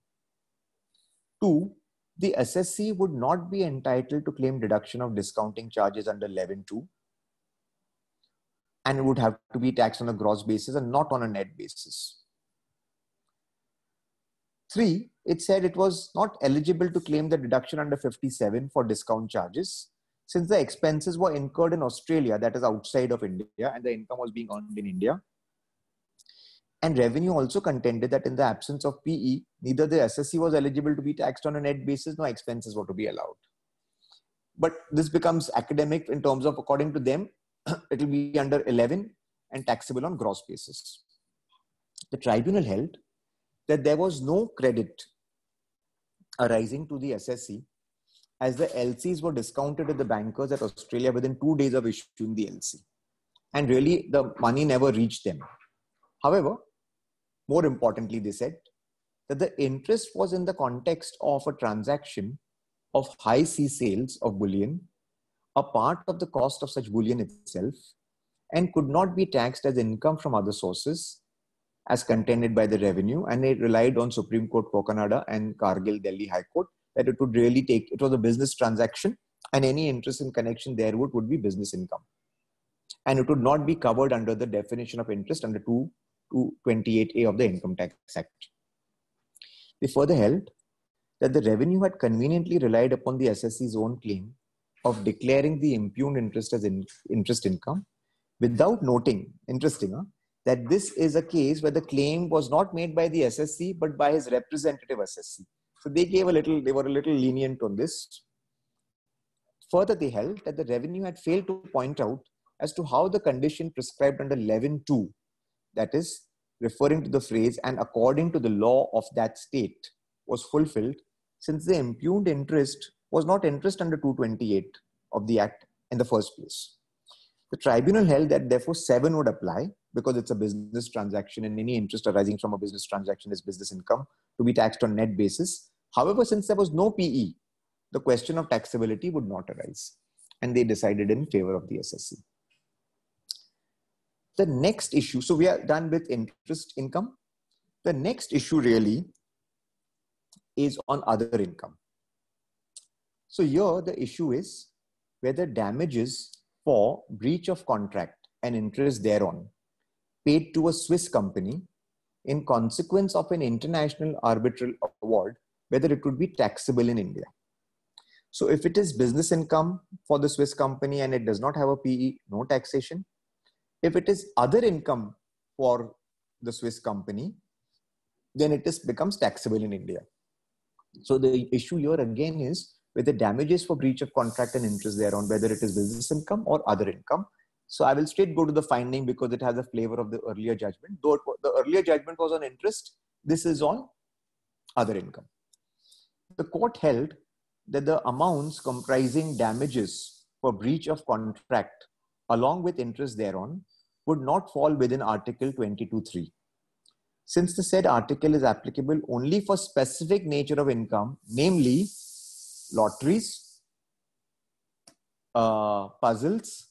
Two, the SSC would not be entitled to claim deduction of discounting charges under 11.2 and it would have to be taxed on a gross basis and not on a net basis. Three, it said it was not eligible to claim the deduction under 57 for discount charges since the expenses were incurred in Australia, that is outside of India, and the income was being earned in India. And revenue also contended that in the absence of PE, neither the SSC was eligible to be taxed on a net basis nor expenses were to be allowed. But this becomes academic in terms of, according to them, it will be under 11 and taxable on gross basis. The tribunal held that there was no credit arising to the SSC as the LCs were discounted at the bankers at Australia within two days of issuing the LC. And really, the money never reached them. However, more importantly, they said that the interest was in the context of a transaction of high C sales of bullion, a part of the cost of such bullion itself, and could not be taxed as income from other sources as contended by the revenue, and it relied on Supreme Court Kokanada and Kargil Delhi High Court that it would really take. It was a business transaction, and any interest in connection there would be business income, and it would not be covered under the definition of interest under 2 228A of the Income Tax Act. They further held that the revenue had conveniently relied upon the SSC's own claim of declaring the impugned interest as in, interest income without noting, interesting, huh? that this is a case where the claim was not made by the SSC but by his representative SSC. So they gave a little, they were a little lenient on this. Further, they held that the revenue had failed to point out as to how the condition prescribed under 11.2, that is, referring to the phrase and according to the law of that state, was fulfilled since the impugned interest was not interest under 228 of the Act in the first place. The tribunal held that therefore 7 would apply because it's a business transaction and any interest arising from a business transaction is business income to be taxed on net basis. However, since there was no PE, the question of taxability would not arise. And they decided in favor of the SSC. The next issue, so we are done with interest income. The next issue really is on other income. So here the issue is whether damages for breach of contract and interest thereon paid to a Swiss company in consequence of an international arbitral award, whether it would be taxable in India. So if it is business income for the Swiss company and it does not have a PE, no taxation. If it is other income for the Swiss company, then it is becomes taxable in India. So the issue here again is whether damages for breach of contract and interest thereon, whether it is business income or other income, so I will straight go to the finding because it has a flavor of the earlier judgment. Though it, the earlier judgment was on interest, this is on other income. The court held that the amounts comprising damages for breach of contract along with interest thereon would not fall within Article 22.3. Since the said article is applicable only for specific nature of income, namely lotteries, uh, puzzles,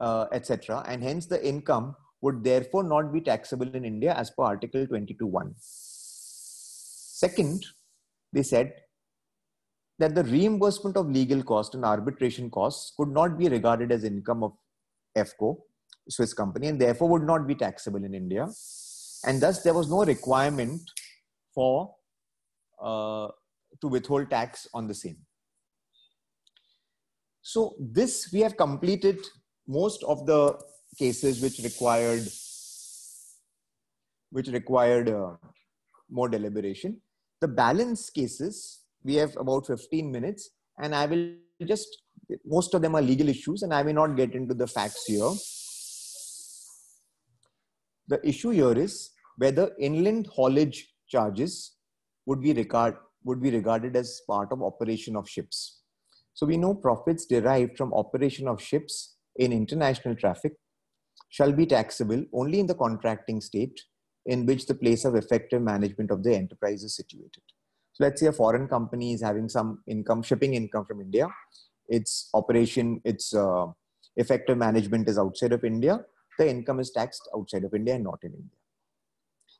uh, etc. And hence the income would therefore not be taxable in India as per Article 22.1. Second, they said that the reimbursement of legal cost and arbitration costs could not be regarded as income of FCO, Swiss company, and therefore would not be taxable in India. And thus, there was no requirement for uh, to withhold tax on the same. So this we have completed most of the cases which required which required uh, more deliberation. The balance cases, we have about 15 minutes, and I will just, most of them are legal issues, and I may not get into the facts here. The issue here is whether inland haulage charges would be, regard, would be regarded as part of operation of ships. So we know profits derived from operation of ships in international traffic shall be taxable only in the contracting state in which the place of effective management of the enterprise is situated. So let's say a foreign company is having some income, shipping income from India. Its operation, its uh, effective management is outside of India. The income is taxed outside of India and not in India.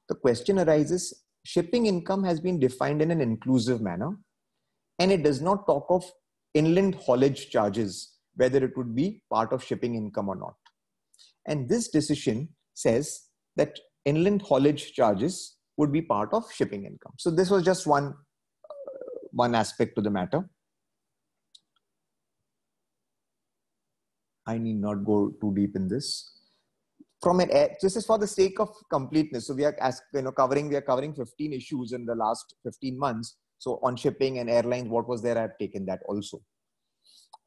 The question arises, shipping income has been defined in an inclusive manner and it does not talk of inland haulage charges whether it would be part of shipping income or not. And this decision says that inland haulage charges would be part of shipping income. So this was just one, uh, one aspect to the matter. I need not go too deep in this. From an this is for the sake of completeness. So we are as you know covering we are covering 15 issues in the last 15 months. So on shipping and airlines, what was there? I've taken that also.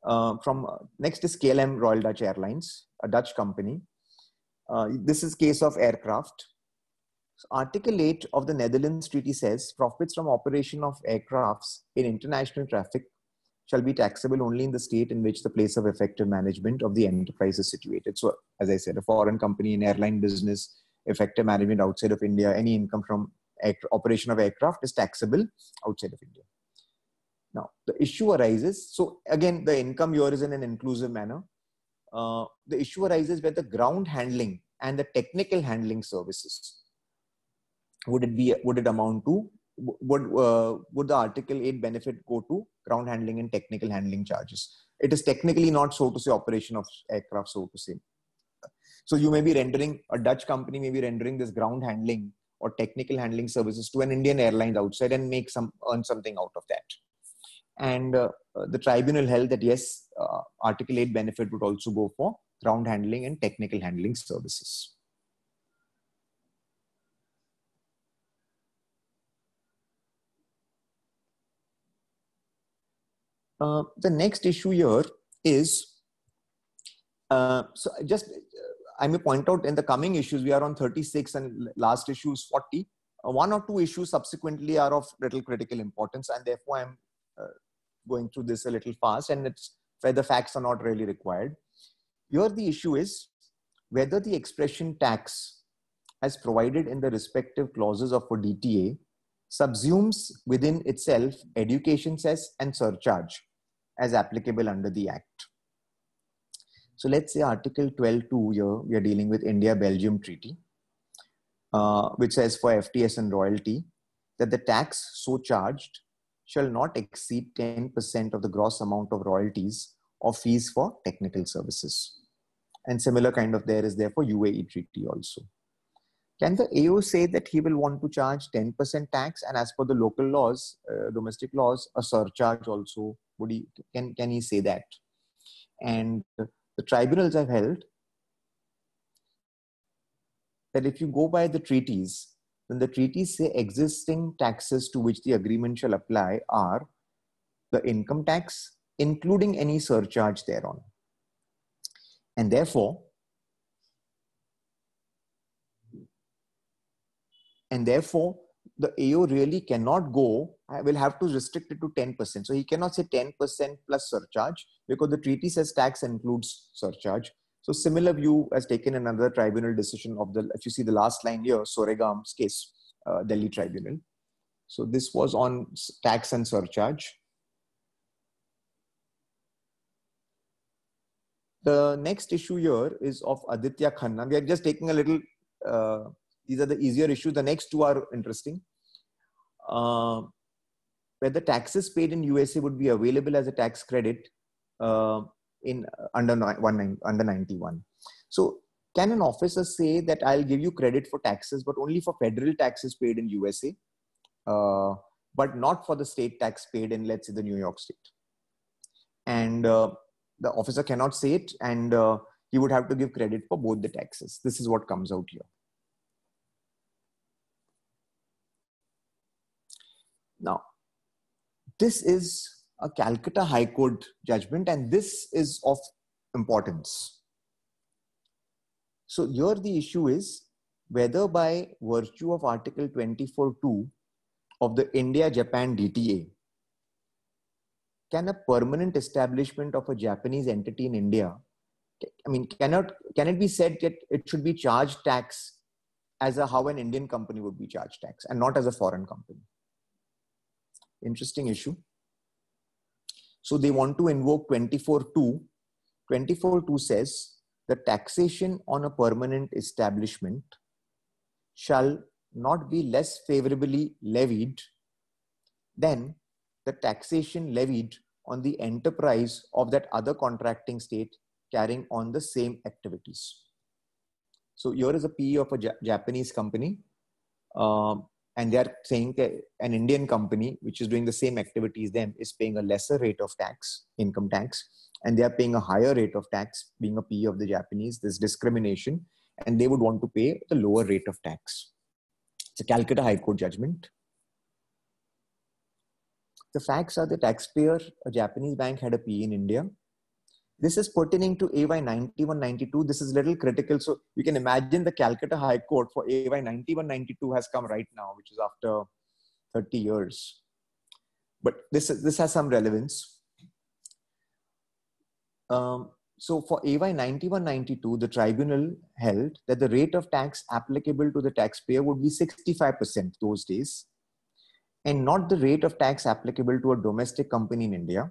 Uh, from uh, next is KLM Royal Dutch Airlines, a Dutch company. Uh, this is case of aircraft. So Article 8 of the Netherlands Treaty says profits from operation of aircrafts in international traffic shall be taxable only in the state in which the place of effective management of the enterprise is situated. So, as I said, a foreign company in airline business, effective management outside of India, any income from air, operation of aircraft is taxable outside of India. Now, the issue arises. So, again, the income here is in an inclusive manner. Uh, the issue arises where the ground handling and the technical handling services would it be would it amount to would uh, would the article 8 benefit go to ground handling and technical handling charges it is technically not so to say operation of aircraft so to say so you may be rendering a dutch company may be rendering this ground handling or technical handling services to an indian airline outside and make some earn something out of that and uh, the tribunal held that yes, uh, Article 8 benefit would also go for ground handling and technical handling services. Uh, the next issue here is uh, so just I may point out in the coming issues we are on 36 and last issue is 40. Uh, one or two issues subsequently are of little critical importance, and therefore I'm uh, going through this a little fast and it's where the facts are not really required. Here the issue is whether the expression tax as provided in the respective clauses of a DTA subsumes within itself education cess and surcharge as applicable under the act. So let's say Article 12.2 here, we are dealing with India-Belgium Treaty, uh, which says for FTS and royalty that the tax so charged shall not exceed 10% of the gross amount of royalties or fees for technical services. And similar kind of there is there for UAE treaty also. Can the AO say that he will want to charge 10% tax and as per the local laws, uh, domestic laws, a surcharge also? Would he can can he say that? And the tribunals have held that if you go by the treaties, the treaties say existing taxes to which the agreement shall apply are the income tax, including any surcharge thereon. And therefore, and therefore, the AO really cannot go, I will have to restrict it to 10%. So he cannot say 10% plus surcharge because the treaty says tax includes surcharge. So similar view has taken another tribunal decision of the, if you see the last line here, Soregam's case, uh, Delhi tribunal. So this was on tax and surcharge. The next issue here is of Aditya Khanna. We are just taking a little, uh, these are the easier issues. The next two are interesting. Uh, whether taxes paid in USA would be available as a tax credit uh, in uh, under one, under 91. So can an officer say that I'll give you credit for taxes, but only for federal taxes paid in USA, uh, but not for the state tax paid in, let's say, the New York State? And uh, the officer cannot say it, and uh, he would have to give credit for both the taxes. This is what comes out here. Now, this is a Calcutta High Court judgment, and this is of importance. So, here the issue is whether by virtue of Article 24.2 of the India Japan DTA, can a permanent establishment of a Japanese entity in India, I mean, cannot, can it be said that it should be charged tax as a, how an Indian company would be charged tax and not as a foreign company? Interesting issue. So they want to invoke 24.2. 24.2 says the taxation on a permanent establishment shall not be less favorably levied than the taxation levied on the enterprise of that other contracting state carrying on the same activities. So here is a PE of a Japanese company. Uh, and they are saying an Indian company which is doing the same activities them is paying a lesser rate of tax, income tax, and they are paying a higher rate of tax, being a PE of the Japanese. There's discrimination, and they would want to pay the lower rate of tax. It's a Calcutta High Court judgment. The facts are the taxpayer, a Japanese bank, had a PE in India. This is pertaining to AY 9192. This is little critical. So you can imagine the Calcutta High Court for AY 9192 has come right now, which is after 30 years. But this, is, this has some relevance. Um, so for AY 9192, the tribunal held that the rate of tax applicable to the taxpayer would be 65% those days and not the rate of tax applicable to a domestic company in India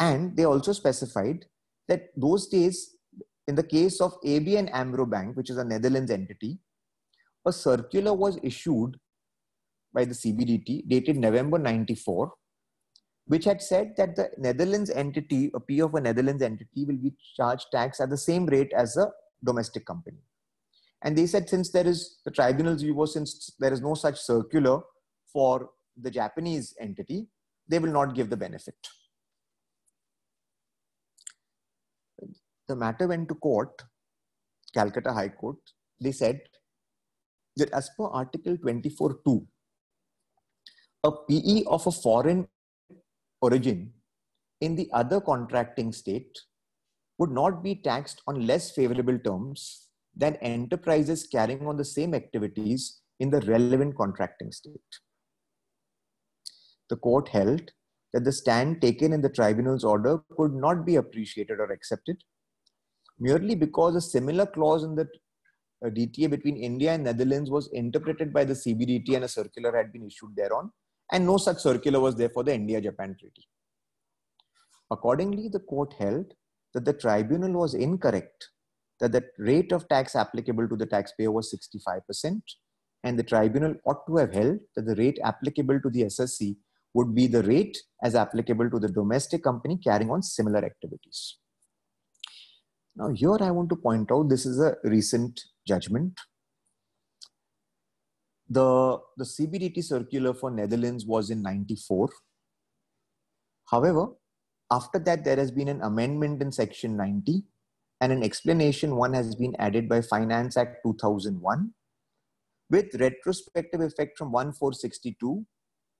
and they also specified that those days, in the case of ABN Amro Bank, which is a Netherlands entity, a circular was issued by the CBDT dated November 94, which had said that the Netherlands entity, a P of a Netherlands entity, will be charged tax at the same rate as a domestic company. And they said since there is the tribunal's view was since there is no such circular for the Japanese entity, they will not give the benefit. the matter went to court, Calcutta High Court. They said that as per Article 24.2, a PE of a foreign origin in the other contracting state would not be taxed on less favorable terms than enterprises carrying on the same activities in the relevant contracting state. The court held that the stand taken in the tribunal's order could not be appreciated or accepted merely because a similar clause in the uh, DTA between India and Netherlands was interpreted by the CBDT and a circular had been issued thereon, and no such circular was there for the India Japan Treaty. Accordingly, the court held that the tribunal was incorrect, that the rate of tax applicable to the taxpayer was 65%, and the tribunal ought to have held that the rate applicable to the SSC would be the rate as applicable to the domestic company carrying on similar activities. Now, here I want to point out this is a recent judgment. The, the CBDT circular for Netherlands was in 94. However, after that, there has been an amendment in section 90 and an explanation one has been added by Finance Act 2001 with retrospective effect from 1462,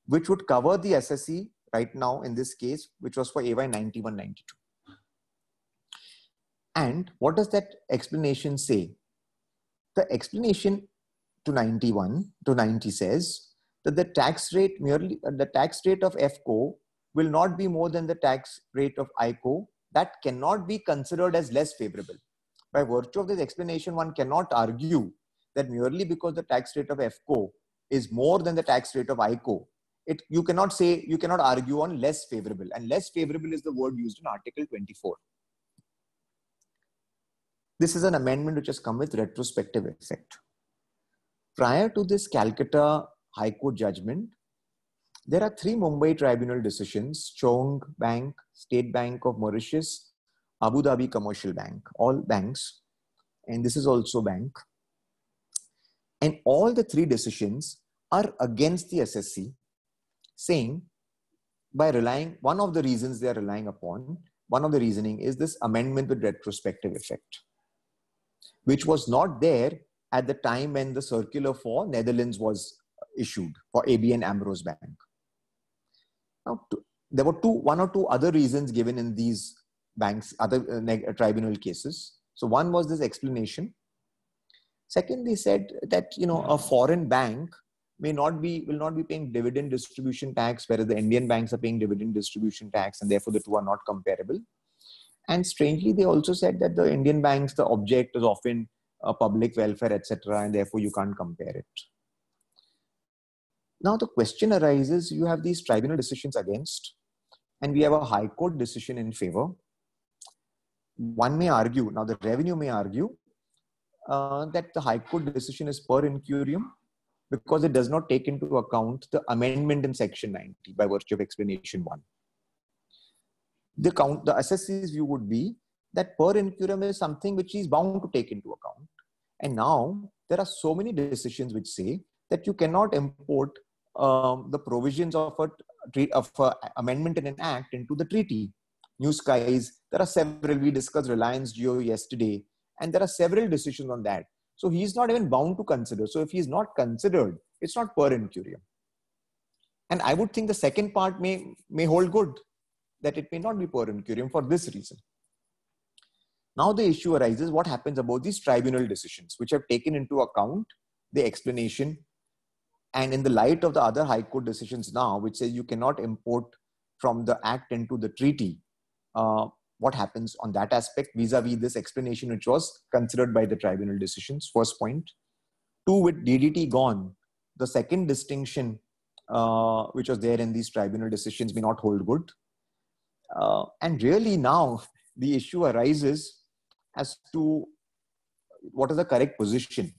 which would cover the SSE right now in this case, which was for AY 9192. And what does that explanation say? The explanation to 91 to 90 says that the tax rate merely uh, the tax rate of FCO will not be more than the tax rate of ICO. That cannot be considered as less favorable. By virtue of this explanation, one cannot argue that merely because the tax rate of FCO is more than the tax rate of ICO, it you cannot say you cannot argue on less favorable, and less favorable is the word used in Article 24. This is an amendment which has come with retrospective effect. Prior to this Calcutta High Court judgment, there are three Mumbai tribunal decisions, Chong Bank, State Bank of Mauritius, Abu Dhabi Commercial Bank, all banks. And this is also bank. And all the three decisions are against the SSC, saying by relying, one of the reasons they are relying upon, one of the reasoning is this amendment with retrospective effect which was not there at the time when the circular for Netherlands was issued for ABN Amro's Bank. Now, to, there were two, one or two other reasons given in these banks, other uh, uh, tribunal cases. So one was this explanation. Second, they said that you know a foreign bank may not be will not be paying dividend distribution tax, whereas the Indian banks are paying dividend distribution tax, and therefore the two are not comparable. And strangely, they also said that the Indian banks, the object is often uh, public welfare, etc., and therefore you can't compare it. Now the question arises: you have these tribunal decisions against, and we have a High Court decision in favor. One may argue now the revenue may argue uh, that the High Court decision is per incurium because it does not take into account the amendment in Section 90 by virtue of explanation one the count the assesses view would be that per incurrum is something which is bound to take into account and now there are so many decisions which say that you cannot import um, the provisions of a of a amendment in an act into the treaty new skies there are several we discussed reliance geo yesterday and there are several decisions on that so he is not even bound to consider so if he is not considered it's not per incurium and i would think the second part may may hold good that it may not be per incurium for this reason. Now the issue arises, what happens about these tribunal decisions, which have taken into account the explanation and in the light of the other high court decisions now, which says you cannot import from the act into the treaty, uh, what happens on that aspect vis-a-vis -vis this explanation, which was considered by the tribunal decisions, first point. Two, with DDT gone, the second distinction uh, which was there in these tribunal decisions may not hold good uh, and really now the issue arises as to what is the correct position.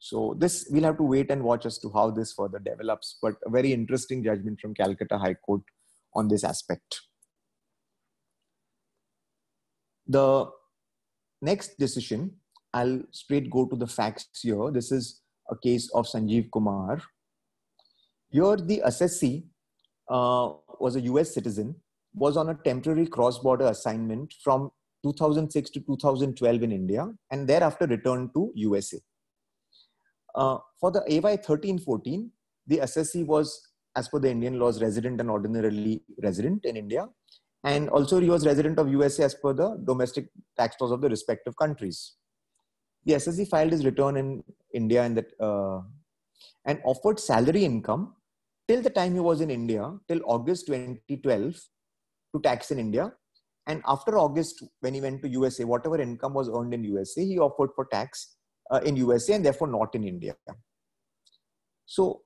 So this we'll have to wait and watch as to how this further develops. But a very interesting judgment from Calcutta High Court on this aspect. The next decision, I'll straight go to the facts here. This is a case of Sanjeev Kumar. Here, the assessee uh, was a US citizen was on a temporary cross border assignment from 2006 to 2012 in India and thereafter returned to USA. Uh, for the AY 13 14, the assessee was, as per the Indian laws, resident and ordinarily resident in India. And also, he was resident of USA as per the domestic tax laws of the respective countries. The SSE filed his return in India and, that, uh, and offered salary income till the time he was in India, till August 2012, to tax in India. And after August, when he went to USA, whatever income was earned in USA, he offered for tax uh, in USA and therefore not in India. So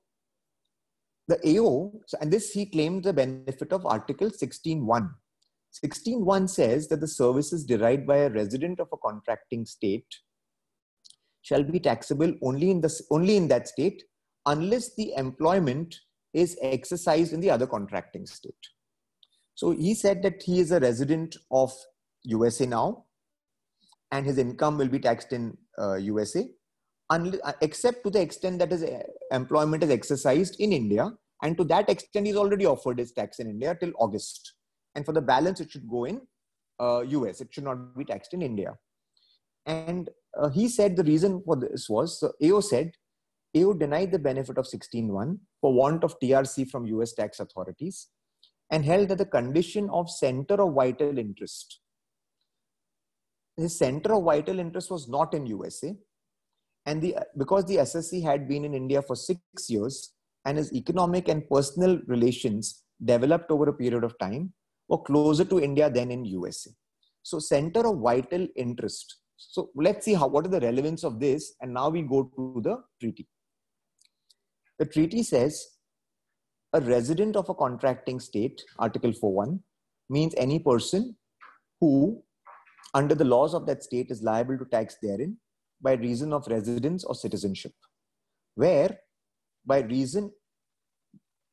the AO, so, and this he claimed the benefit of Article 16.1. 16.1 says that the services derived by a resident of a contracting state shall be taxable only in, the, only in that state unless the employment is exercised in the other contracting state. So he said that he is a resident of USA now, and his income will be taxed in uh, USA, uh, except to the extent that his uh, employment is exercised in India. And to that extent, he's already offered his tax in India till August. And for the balance, it should go in uh, US. It should not be taxed in India. And uh, he said the reason for this was so AO said AO denied the benefit of 16.1 for want of TRC from US tax authorities and held that the condition of center of vital interest. His center of vital interest was not in USA. And the, because the SSC had been in India for six years and his economic and personal relations developed over a period of time were closer to India than in USA. So center of vital interest. So let's see how, are the relevance of this. And now we go to the treaty. The treaty says a resident of a contracting state, Article 4.1, means any person who, under the laws of that state, is liable to tax therein by reason of residence or citizenship, where by reason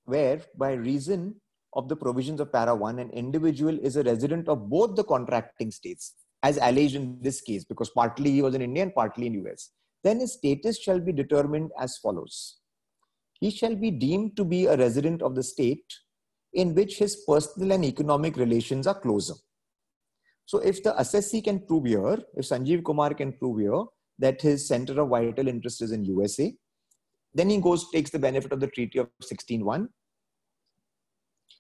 where by reason of the provisions of para 1 an individual is a resident of both the contracting states as alleged in this case because partly he was in india and partly in us then his status shall be determined as follows he shall be deemed to be a resident of the state in which his personal and economic relations are closer. So if the assessee can prove here, if Sanjeev Kumar can prove here that his center of vital interest is in USA, then he goes, takes the benefit of the Treaty of 161,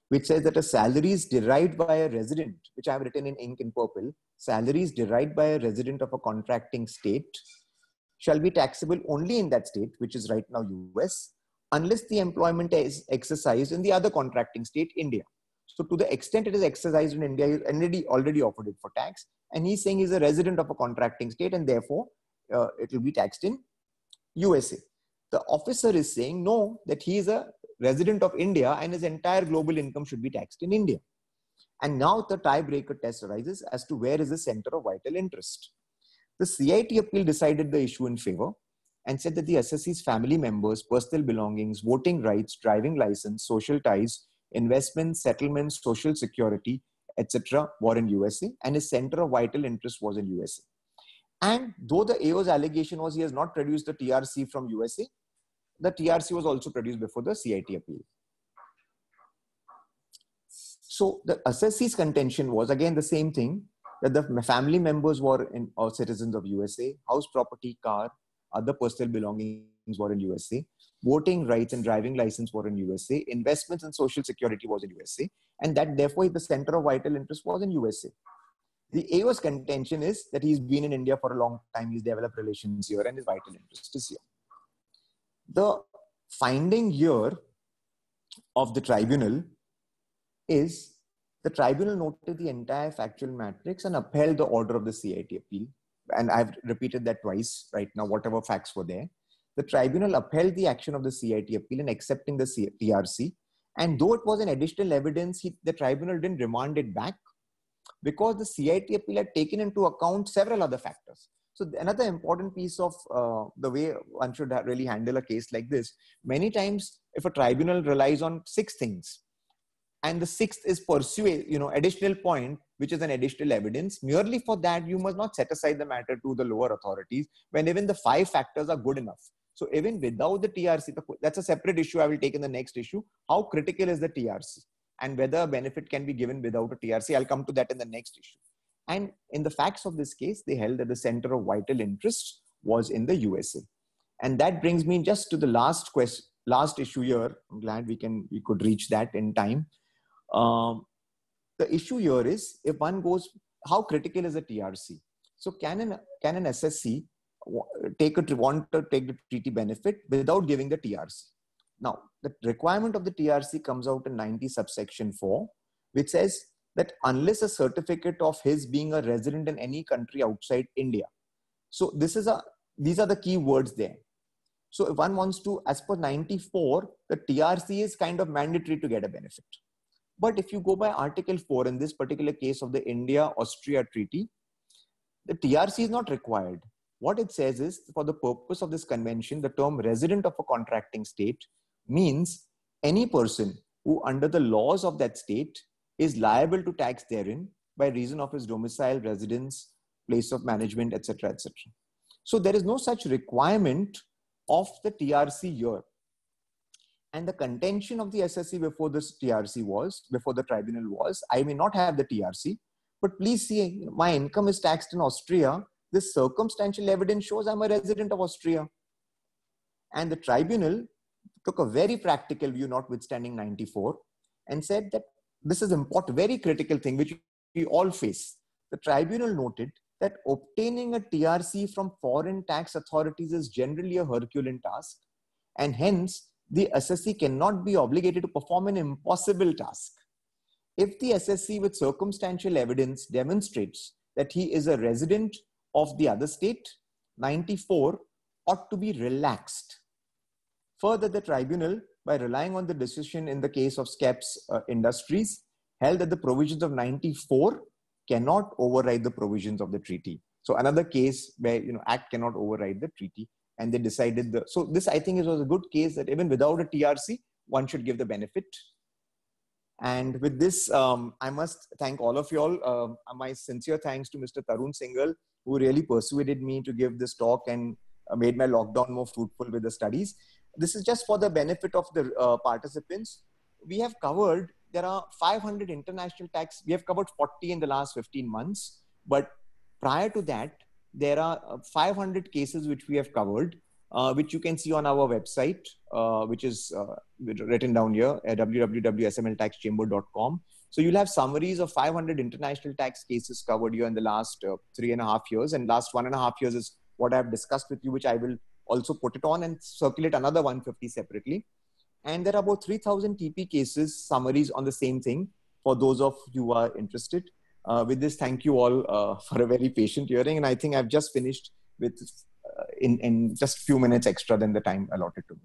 which says that a salary is derived by a resident, which I have written in ink and purple, salaries derived by a resident of a contracting state shall be taxable only in that state, which is right now US, unless the employment is exercised in the other contracting state, India. So to the extent it is exercised in India, he's already, already offered it for tax. And he's saying he's a resident of a contracting state and therefore uh, it will be taxed in USA. The officer is saying no, that he is a resident of India and his entire global income should be taxed in India. And now the tiebreaker test arises as to where is the center of vital interest. The CIT appeal decided the issue in favor and said that the assessee's family members, personal belongings, voting rights, driving license, social ties, investments, settlements, social security, etc., were in USA, and his center of vital interest was in USA. And though the AO's allegation was he has not produced the TRC from USA, the TRC was also produced before the CIT appeal. So the assessee's contention was again the same thing that the family members were in or citizens of USA, house property, car, other personal belongings were in USA. Voting rights and driving license were in USA. Investments and social security was in USA. And that therefore the center of vital interest was in USA. The AO's contention is that he's been in India for a long time, he's developed relations here, and his vital interest is here. The finding here of the tribunal is the tribunal noted the entire factual matrix and upheld the order of the CIT appeal and I've repeated that twice right now, whatever facts were there, the tribunal upheld the action of the CIT appeal in accepting the TRC. And though it was an additional evidence, he, the tribunal didn't remand it back because the CIT appeal had taken into account several other factors. So another important piece of uh, the way one should really handle a case like this, many times if a tribunal relies on six things, and the sixth is pursue, you know, additional point, which is an additional evidence. Merely for that, you must not set aside the matter to the lower authorities when even the five factors are good enough. So even without the TRC, that's a separate issue I will take in the next issue. How critical is the TRC and whether a benefit can be given without a TRC? I'll come to that in the next issue. And in the facts of this case, they held that the center of vital interest was in the USA. And that brings me just to the last question, last issue here. I'm glad we can we could reach that in time. Um, the issue here is if one goes, how critical is a TRC? So can an, can an SSC take a, want to take the treaty benefit without giving the TRC? Now, the requirement of the TRC comes out in 90 subsection 4, which says that unless a certificate of his being a resident in any country outside India. So this is a, these are the key words there. So if one wants to, as per 94, the TRC is kind of mandatory to get a benefit. But if you go by Article 4, in this particular case of the India Austria Treaty, the TRC is not required. What it says is, for the purpose of this convention, the term resident of a contracting state means any person who, under the laws of that state, is liable to tax therein by reason of his domicile, residence, place of management, etc., etc. So there is no such requirement of the TRC here. And the contention of the SSC before this TRC was, before the tribunal was, I may not have the TRC, but please see, my income is taxed in Austria. This circumstantial evidence shows I'm a resident of Austria. And the tribunal took a very practical view, notwithstanding 94, and said that this is important, very critical thing which we all face. The tribunal noted that obtaining a TRC from foreign tax authorities is generally a Herculean task, and hence the SSC cannot be obligated to perform an impossible task. If the SSC, with circumstantial evidence demonstrates that he is a resident of the other state, 94 ought to be relaxed. Further, the tribunal, by relying on the decision in the case of SCAPS uh, Industries, held that the provisions of 94 cannot override the provisions of the treaty. So another case where you know act cannot override the treaty and they decided the so this i think is was a good case that even without a trc one should give the benefit and with this, um, I must thank all of you all. Uh, um, my sincere thanks to Mr. Tarun Singhal, who really persuaded me to give this talk and uh, made my lockdown more fruitful with the studies. This is just for the benefit of the uh, participants. We have covered, there are 500 international tax. We have covered 40 in the last 15 months. But prior to that, there are uh, 500 cases which we have covered, uh, which you can see on our website, uh, which is uh, written down here at www.smltaxchamber.com. So you'll have summaries of 500 international tax cases covered here in the last uh, three and a half years. And last one and a half years is what I've discussed with you, which I will also put it on and circulate another 150 separately. And there are about 3,000 TP cases summaries on the same thing for those of you who are interested. Uh, with this, thank you all uh, for a very patient hearing. And I think I've just finished with uh, in, in just few minutes extra than the time allotted to me.